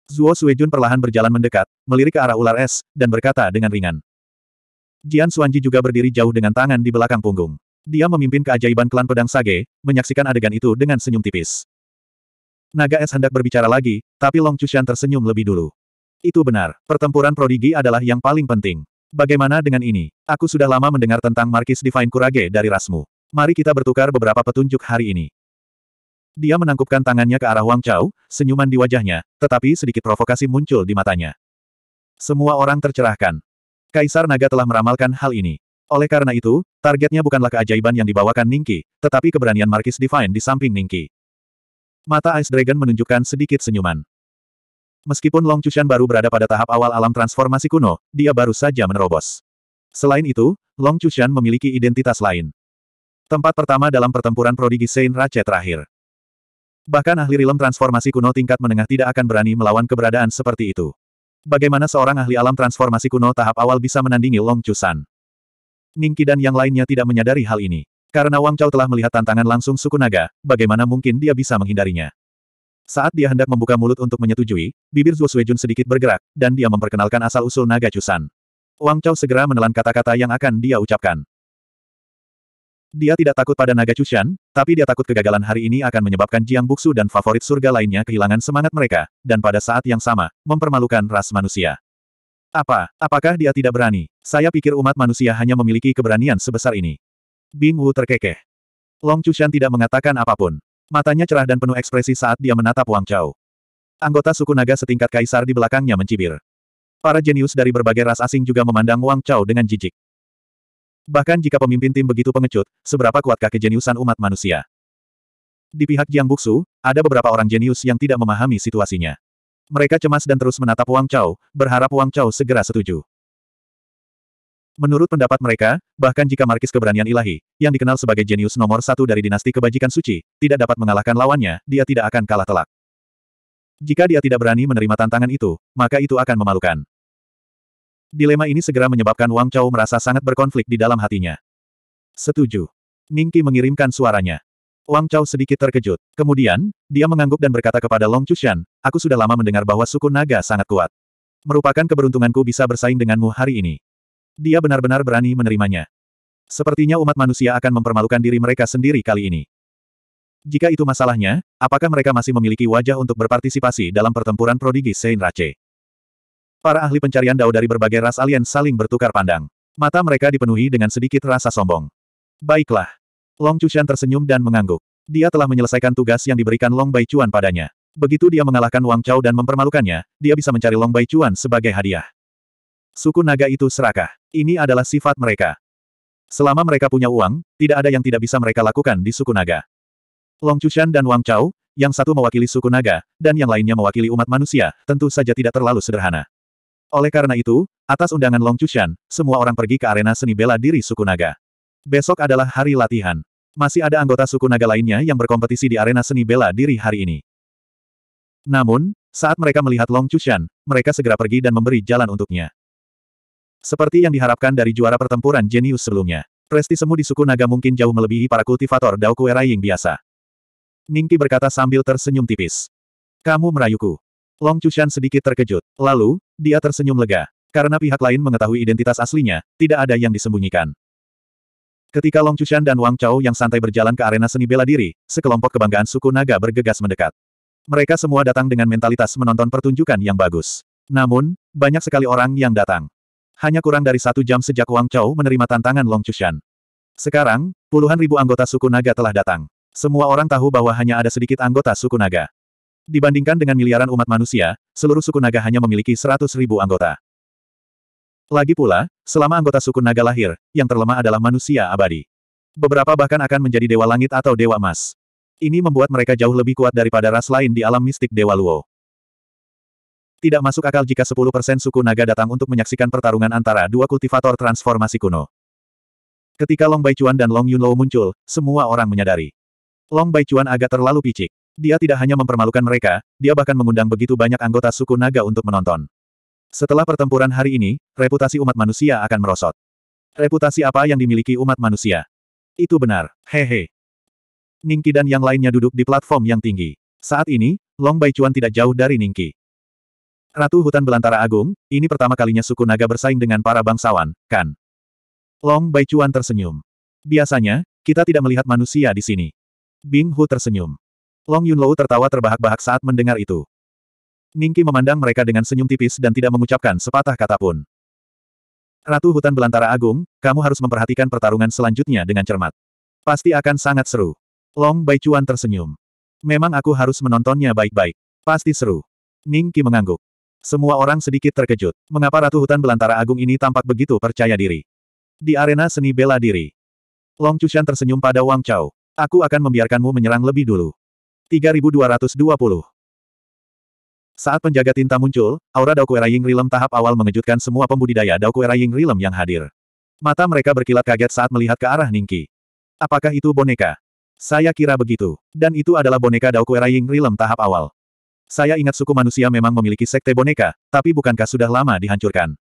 [SPEAKER 1] Zuo Suijun perlahan berjalan mendekat, melirik ke arah ular es, dan berkata dengan ringan. Jian Suanji juga berdiri jauh dengan tangan di belakang punggung. Dia memimpin keajaiban klan pedang Sage, menyaksikan adegan itu dengan senyum tipis. Naga es hendak berbicara lagi, tapi Long Chushan tersenyum lebih dulu. Itu benar, pertempuran prodigi adalah yang paling penting. Bagaimana dengan ini? Aku sudah lama mendengar tentang Markis Divine Kurage dari Rasmu. Mari kita bertukar beberapa petunjuk hari ini. Dia menangkupkan tangannya ke arah Wang Chao, senyuman di wajahnya, tetapi sedikit provokasi muncul di matanya. Semua orang tercerahkan. Kaisar Naga telah meramalkan hal ini. Oleh karena itu, targetnya bukanlah keajaiban yang dibawakan Ningki, tetapi keberanian Markis Divine di samping Ningki. Mata Ice Dragon menunjukkan sedikit senyuman. Meskipun Long Chushan baru berada pada tahap awal alam transformasi kuno, dia baru saja menerobos. Selain itu, Long Chushan memiliki identitas lain. Tempat pertama dalam pertempuran prodigi Saint Rache terakhir. Bahkan ahli rilem transformasi kuno tingkat menengah tidak akan berani melawan keberadaan seperti itu. Bagaimana seorang ahli alam transformasi kuno tahap awal bisa menandingi Long Chusan? Ningki dan yang lainnya tidak menyadari hal ini. Karena Wang Chao telah melihat tantangan langsung suku naga, bagaimana mungkin dia bisa menghindarinya? Saat dia hendak membuka mulut untuk menyetujui, bibir Zhuo Suejun sedikit bergerak, dan dia memperkenalkan asal-usul naga Chusan. Wang Chao segera menelan kata-kata yang akan dia ucapkan. Dia tidak takut pada naga Cushan, tapi dia takut kegagalan hari ini akan menyebabkan Jiang Buksu dan favorit surga lainnya kehilangan semangat mereka, dan pada saat yang sama, mempermalukan ras manusia. Apa, apakah dia tidak berani? Saya pikir umat manusia hanya memiliki keberanian sebesar ini. Bing Wu terkekeh. Long Cushan tidak mengatakan apapun. Matanya cerah dan penuh ekspresi saat dia menatap Wang Chao. Anggota suku naga setingkat kaisar di belakangnya mencibir. Para jenius dari berbagai ras asing juga memandang Wang Chao dengan jijik. Bahkan jika pemimpin tim begitu pengecut, seberapa kuatkah kejeniusan umat manusia? Di pihak Jiang Buksu, ada beberapa orang jenius yang tidak memahami situasinya. Mereka cemas dan terus menatap Wang Chao, berharap Wang Chao segera setuju. Menurut pendapat mereka, bahkan jika markis keberanian ilahi, yang dikenal sebagai jenius nomor satu dari dinasti kebajikan suci, tidak dapat mengalahkan lawannya, dia tidak akan kalah telak. Jika dia tidak berani menerima tantangan itu, maka itu akan memalukan. Dilema ini segera menyebabkan Wang Chao merasa sangat berkonflik di dalam hatinya. Setuju. Ningki mengirimkan suaranya. Wang Chao sedikit terkejut. Kemudian, dia mengangguk dan berkata kepada Long Chushan, aku sudah lama mendengar bahwa suku naga sangat kuat. Merupakan keberuntunganku bisa bersaing denganmu hari ini. Dia benar-benar berani menerimanya. Sepertinya umat manusia akan mempermalukan diri mereka sendiri kali ini. Jika itu masalahnya, apakah mereka masih memiliki wajah untuk berpartisipasi dalam pertempuran prodigi Saint Rache? Para ahli pencarian Dao dari berbagai ras alien saling bertukar pandang. Mata mereka dipenuhi dengan sedikit rasa sombong. Baiklah. Long Chushan tersenyum dan mengangguk. Dia telah menyelesaikan tugas yang diberikan Long Bai Chuan padanya. Begitu dia mengalahkan Wang Chao dan mempermalukannya, dia bisa mencari Long Bai Chuan sebagai hadiah. Suku naga itu serakah. Ini adalah sifat mereka. Selama mereka punya uang, tidak ada yang tidak bisa mereka lakukan di suku naga. Long Chushan dan Wang Chao, yang satu mewakili suku naga, dan yang lainnya mewakili umat manusia, tentu saja tidak terlalu sederhana. Oleh karena itu, atas undangan Long Chushan, semua orang pergi ke arena seni bela diri suku naga. Besok adalah hari latihan. Masih ada anggota suku naga lainnya yang berkompetisi di arena seni bela diri hari ini. Namun, saat mereka melihat Long Chushan, mereka segera pergi dan memberi jalan untuknya. Seperti yang diharapkan dari juara pertempuran jenius sebelumnya, prestisemu di suku naga mungkin jauh melebihi para kultivator Dao Kue yang biasa. Ningki berkata sambil tersenyum tipis. Kamu merayuku. Long Chushan sedikit terkejut. Lalu, dia tersenyum lega. Karena pihak lain mengetahui identitas aslinya, tidak ada yang disembunyikan. Ketika Long Chushan dan Wang Chao yang santai berjalan ke arena seni bela diri, sekelompok kebanggaan suku naga bergegas mendekat. Mereka semua datang dengan mentalitas menonton pertunjukan yang bagus. Namun, banyak sekali orang yang datang. Hanya kurang dari satu jam sejak Wang Chao menerima tantangan Long Chushan. Sekarang, puluhan ribu anggota suku naga telah datang. Semua orang tahu bahwa hanya ada sedikit anggota suku naga. Dibandingkan dengan miliaran umat manusia, seluruh suku naga hanya memiliki seratus ribu anggota. Lagi pula, selama anggota suku naga lahir, yang terlemah adalah manusia abadi. Beberapa bahkan akan menjadi dewa langit atau dewa emas. Ini membuat mereka jauh lebih kuat daripada ras lain di alam mistik Dewa Luo. Tidak masuk akal jika 10% suku naga datang untuk menyaksikan pertarungan antara dua kultivator transformasi kuno. Ketika Long Baichuan dan Long Yunlo muncul, semua orang menyadari. Long Baichuan agak terlalu picik. Dia tidak hanya mempermalukan mereka, dia bahkan mengundang begitu banyak anggota suku naga untuk menonton. Setelah pertempuran hari ini, reputasi umat manusia akan merosot. Reputasi apa yang dimiliki umat manusia? Itu benar, hehe. Ningki dan yang lainnya duduk di platform yang tinggi. Saat ini, Long Baichuan tidak jauh dari Ningki. Ratu Hutan Belantara Agung, ini pertama kalinya suku naga bersaing dengan para bangsawan, kan? Long Baichuan tersenyum. Biasanya, kita tidak melihat manusia di sini. Bing Hu tersenyum. Long Yunlou tertawa terbahak-bahak saat mendengar itu. Ningki memandang mereka dengan senyum tipis dan tidak mengucapkan sepatah kata pun. Ratu Hutan Belantara Agung, kamu harus memperhatikan pertarungan selanjutnya dengan cermat. Pasti akan sangat seru. Long Baichuan tersenyum. Memang aku harus menontonnya baik-baik. Pasti seru. Ningki mengangguk. Semua orang sedikit terkejut. Mengapa Ratu Hutan Belantara Agung ini tampak begitu percaya diri? Di arena seni bela diri. Long Chushan tersenyum pada Wang Chao. Aku akan membiarkanmu menyerang lebih dulu. 3220. Saat penjaga tinta muncul, aura Daokuera Ying Rilem tahap awal mengejutkan semua pembudidaya Daokuera Ying Rilem yang hadir. Mata mereka berkilat kaget saat melihat ke arah Ningki. Apakah itu boneka? Saya kira begitu. Dan itu adalah boneka Daokuera Ying Rilem tahap awal. Saya ingat suku manusia memang memiliki sekte boneka, tapi bukankah sudah lama dihancurkan?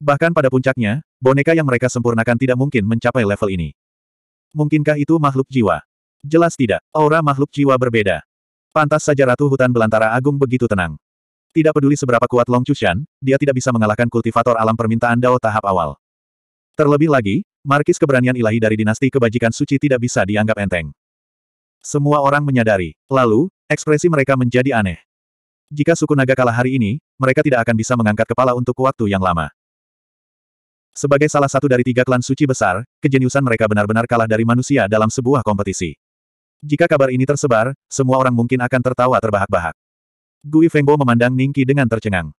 [SPEAKER 1] Bahkan pada puncaknya, boneka yang mereka sempurnakan tidak mungkin mencapai level ini. Mungkinkah itu makhluk jiwa? Jelas tidak, aura makhluk jiwa berbeda. Pantas saja Ratu Hutan Belantara Agung begitu tenang. Tidak peduli seberapa kuat Long Chushan, dia tidak bisa mengalahkan kultivator alam permintaan Dao tahap awal. Terlebih lagi, markis keberanian ilahi dari dinasti kebajikan suci tidak bisa dianggap enteng. Semua orang menyadari. Lalu, ekspresi mereka menjadi aneh. Jika suku naga kalah hari ini, mereka tidak akan bisa mengangkat kepala untuk waktu yang lama. Sebagai salah satu dari tiga klan suci besar, kejeniusan mereka benar-benar kalah dari manusia dalam sebuah kompetisi. Jika kabar ini tersebar, semua orang mungkin akan tertawa terbahak-bahak. Gui Fengbo memandang Ningki dengan tercengang.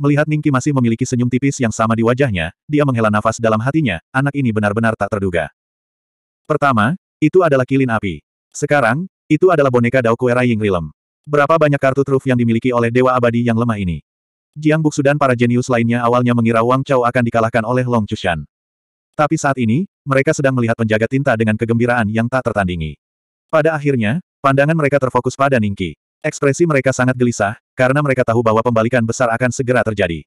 [SPEAKER 1] Melihat Ningki masih memiliki senyum tipis yang sama di wajahnya, dia menghela nafas dalam hatinya, anak ini benar-benar tak terduga. Pertama, itu adalah kilin api. Sekarang, itu adalah boneka Dao Kuera Ying Rilem. Berapa banyak kartu truf yang dimiliki oleh Dewa Abadi yang lemah ini? Jiang Buksu dan para jenius lainnya awalnya mengira Wang Chao akan dikalahkan oleh Long Chushan. Tapi saat ini, mereka sedang melihat penjaga tinta dengan kegembiraan yang tak tertandingi. Pada akhirnya, pandangan mereka terfokus pada Ningki. Ekspresi mereka sangat gelisah, karena mereka tahu bahwa pembalikan besar akan segera terjadi.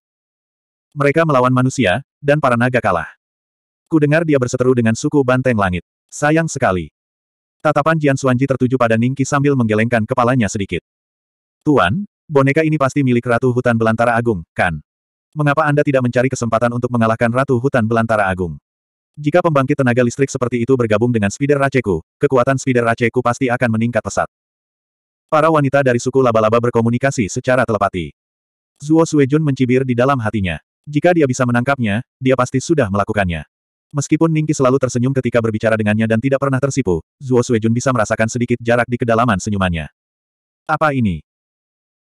[SPEAKER 1] Mereka melawan manusia, dan para naga kalah. Ku dengar dia berseteru dengan suku banteng langit. Sayang sekali. Tatapan Jian Suanji tertuju pada Ningki sambil menggelengkan kepalanya sedikit. Tuan, boneka ini pasti milik Ratu Hutan Belantara Agung, kan? Mengapa Anda tidak mencari kesempatan untuk mengalahkan Ratu Hutan Belantara Agung? Jika pembangkit tenaga listrik seperti itu bergabung dengan spider raceku, kekuatan spider raceku pasti akan meningkat pesat. Para wanita dari suku laba-laba berkomunikasi secara telepati. Zuo Suejun mencibir di dalam hatinya. Jika dia bisa menangkapnya, dia pasti sudah melakukannya. Meskipun Ningki selalu tersenyum ketika berbicara dengannya dan tidak pernah tersipu, Zuo Suejun bisa merasakan sedikit jarak di kedalaman senyumannya. Apa ini?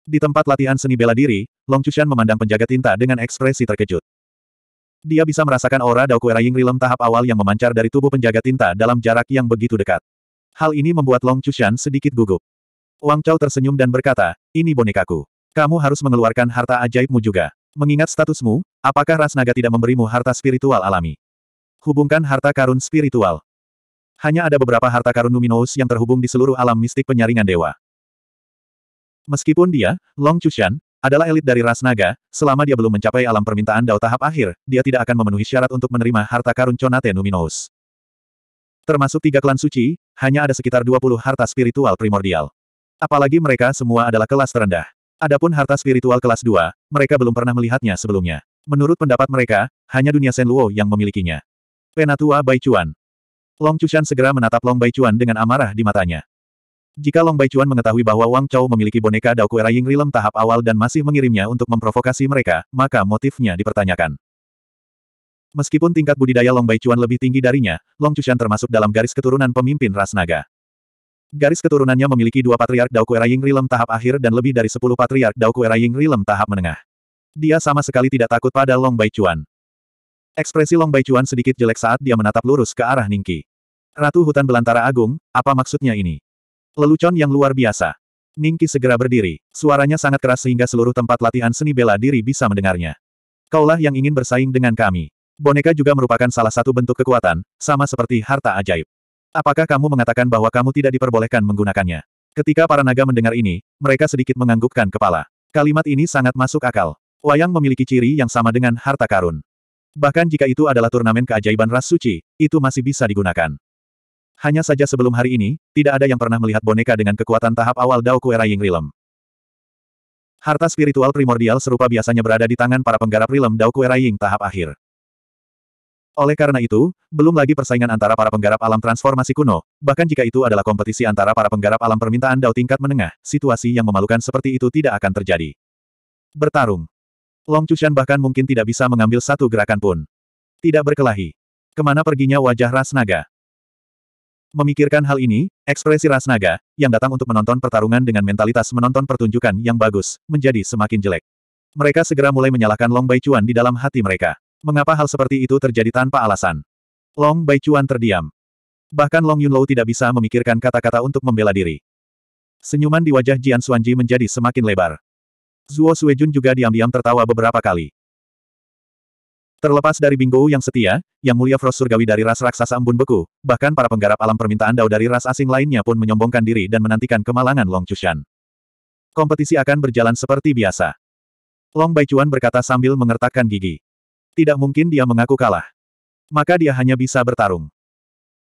[SPEAKER 1] Di tempat latihan seni bela diri, Long Chushan memandang penjaga tinta dengan ekspresi terkejut. Dia bisa merasakan aura Daokuera Ying Rilem tahap awal yang memancar dari tubuh penjaga tinta dalam jarak yang begitu dekat. Hal ini membuat Long Chushan sedikit gugup. Wang Chao tersenyum dan berkata, ini bonekaku. Kamu harus mengeluarkan harta ajaibmu juga. Mengingat statusmu, apakah ras naga tidak memberimu harta spiritual alami? Hubungkan harta karun spiritual. Hanya ada beberapa harta karun Numinous yang terhubung di seluruh alam mistik penyaringan dewa. Meskipun dia, Long Chushan, adalah elit dari ras naga, selama dia belum mencapai alam permintaan Dao tahap akhir, dia tidak akan memenuhi syarat untuk menerima harta karun Conate Numinous. Termasuk tiga klan suci, hanya ada sekitar 20 harta spiritual primordial. Apalagi mereka semua adalah kelas terendah. Adapun harta spiritual kelas 2, mereka belum pernah melihatnya sebelumnya. Menurut pendapat mereka, hanya dunia Luo yang memilikinya. Penatua Bai Chuan. Long Chushan segera menatap Long Bai Chuan dengan amarah di matanya. Jika Long Chuan mengetahui bahwa Wang Chao memiliki boneka Dao Kuera Rilem tahap awal dan masih mengirimnya untuk memprovokasi mereka, maka motifnya dipertanyakan. Meskipun tingkat budidaya Long Chuan lebih tinggi darinya, Long Chushan termasuk dalam garis keturunan pemimpin ras naga. Garis keturunannya memiliki dua patriark Dao Kuera Rilem tahap akhir dan lebih dari sepuluh patriark Dao Kuera Rilem tahap menengah. Dia sama sekali tidak takut pada Long Chuan. Ekspresi Long Chuan sedikit jelek saat dia menatap lurus ke arah Ningki. Ratu Hutan Belantara Agung, apa maksudnya ini? Lelucon yang luar biasa. Ningki segera berdiri, suaranya sangat keras sehingga seluruh tempat latihan seni bela diri bisa mendengarnya. Kaulah yang ingin bersaing dengan kami. Boneka juga merupakan salah satu bentuk kekuatan, sama seperti harta ajaib. Apakah kamu mengatakan bahwa kamu tidak diperbolehkan menggunakannya? Ketika para naga mendengar ini, mereka sedikit menganggukkan kepala. Kalimat ini sangat masuk akal. Wayang memiliki ciri yang sama dengan harta karun. Bahkan jika itu adalah turnamen keajaiban ras suci, itu masih bisa digunakan. Hanya saja sebelum hari ini, tidak ada yang pernah melihat boneka dengan kekuatan tahap awal Dao Kuera Ying Rilem. Harta spiritual primordial serupa biasanya berada di tangan para penggarap Rilem Dao Kuera Ying tahap akhir. Oleh karena itu, belum lagi persaingan antara para penggarap alam transformasi kuno, bahkan jika itu adalah kompetisi antara para penggarap alam permintaan Dao tingkat menengah, situasi yang memalukan seperti itu tidak akan terjadi. Bertarung. Long Chushan bahkan mungkin tidak bisa mengambil satu gerakan pun. Tidak berkelahi. Kemana perginya wajah Ras Naga? Memikirkan hal ini, ekspresi Rasnaga, yang datang untuk menonton pertarungan dengan mentalitas menonton pertunjukan yang bagus, menjadi semakin jelek. Mereka segera mulai menyalahkan Long Bai Chuan di dalam hati mereka. Mengapa hal seperti itu terjadi tanpa alasan? Long Bai Chuan terdiam. Bahkan Long Yunlou tidak bisa memikirkan kata-kata untuk membela diri. Senyuman di wajah Jian Suanji menjadi semakin lebar. Zuo Suejun juga diam-diam tertawa beberapa kali. Terlepas dari Bingou yang setia, yang mulia Frost surgawi dari ras raksasa embun beku, bahkan para penggarap alam permintaan dao dari ras asing lainnya pun menyombongkan diri dan menantikan kemalangan Long Chushan. Kompetisi akan berjalan seperti biasa. Long Baichuan berkata sambil mengertakkan gigi. Tidak mungkin dia mengaku kalah. Maka dia hanya bisa bertarung.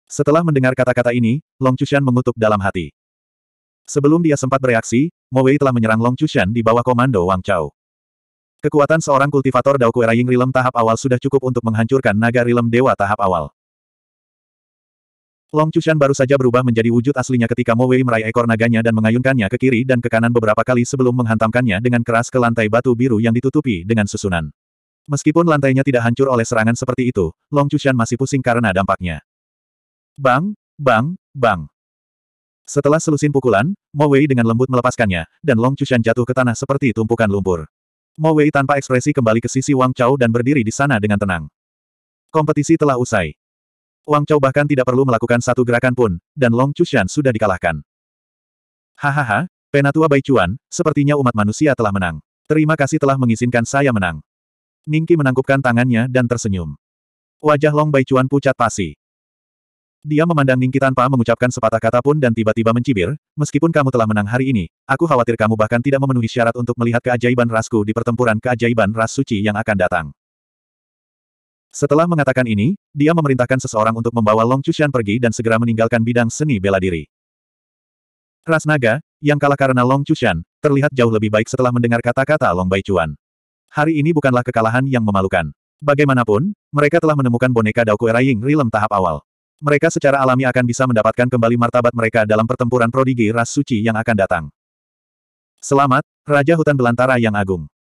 [SPEAKER 1] Setelah mendengar kata-kata ini, Long Chushan mengutuk dalam hati. Sebelum dia sempat bereaksi, Mo Wei telah menyerang Long Chushan di bawah komando Wang Chao. Kekuatan seorang kultivator Dao Ying Rilem tahap awal sudah cukup untuk menghancurkan naga Rilem Dewa tahap awal. Long Chushan baru saja berubah menjadi wujud aslinya ketika Mo Wei meraih ekor naganya dan mengayunkannya ke kiri dan ke kanan beberapa kali sebelum menghantamkannya dengan keras ke lantai batu biru yang ditutupi dengan susunan. Meskipun lantainya tidak hancur oleh serangan seperti itu, Long Chushan masih pusing karena dampaknya. Bang, bang, bang. Setelah selusin pukulan, Mo Wei dengan lembut melepaskannya, dan Long Chushan jatuh ke tanah seperti tumpukan lumpur. Mo Wei tanpa ekspresi kembali ke sisi Wang Chao dan berdiri di sana dengan tenang. Kompetisi telah usai. Wang Chao bahkan tidak perlu melakukan satu gerakan pun, dan Long Chushan sudah dikalahkan. Hahaha, Penatua Bai Chuan, sepertinya umat manusia telah menang. Terima kasih telah mengizinkan saya menang. Ningki menangkupkan tangannya dan tersenyum. Wajah Long Bai Chuan pucat pasi. Dia memandang Ningki tanpa mengucapkan sepatah kata pun dan tiba-tiba mencibir, meskipun kamu telah menang hari ini, aku khawatir kamu bahkan tidak memenuhi syarat untuk melihat keajaiban rasku di pertempuran keajaiban ras suci yang akan datang. Setelah mengatakan ini, dia memerintahkan seseorang untuk membawa Long Chushan pergi dan segera meninggalkan bidang seni bela diri. Ras naga, yang kalah karena Long Chushan, terlihat jauh lebih baik setelah mendengar kata-kata Long Bai Chuan. Hari ini bukanlah kekalahan yang memalukan. Bagaimanapun, mereka telah menemukan boneka Daoku Ying Rilem tahap awal mereka secara alami akan bisa mendapatkan kembali martabat mereka dalam pertempuran prodigi ras suci yang akan datang. Selamat, Raja Hutan Belantara yang Agung.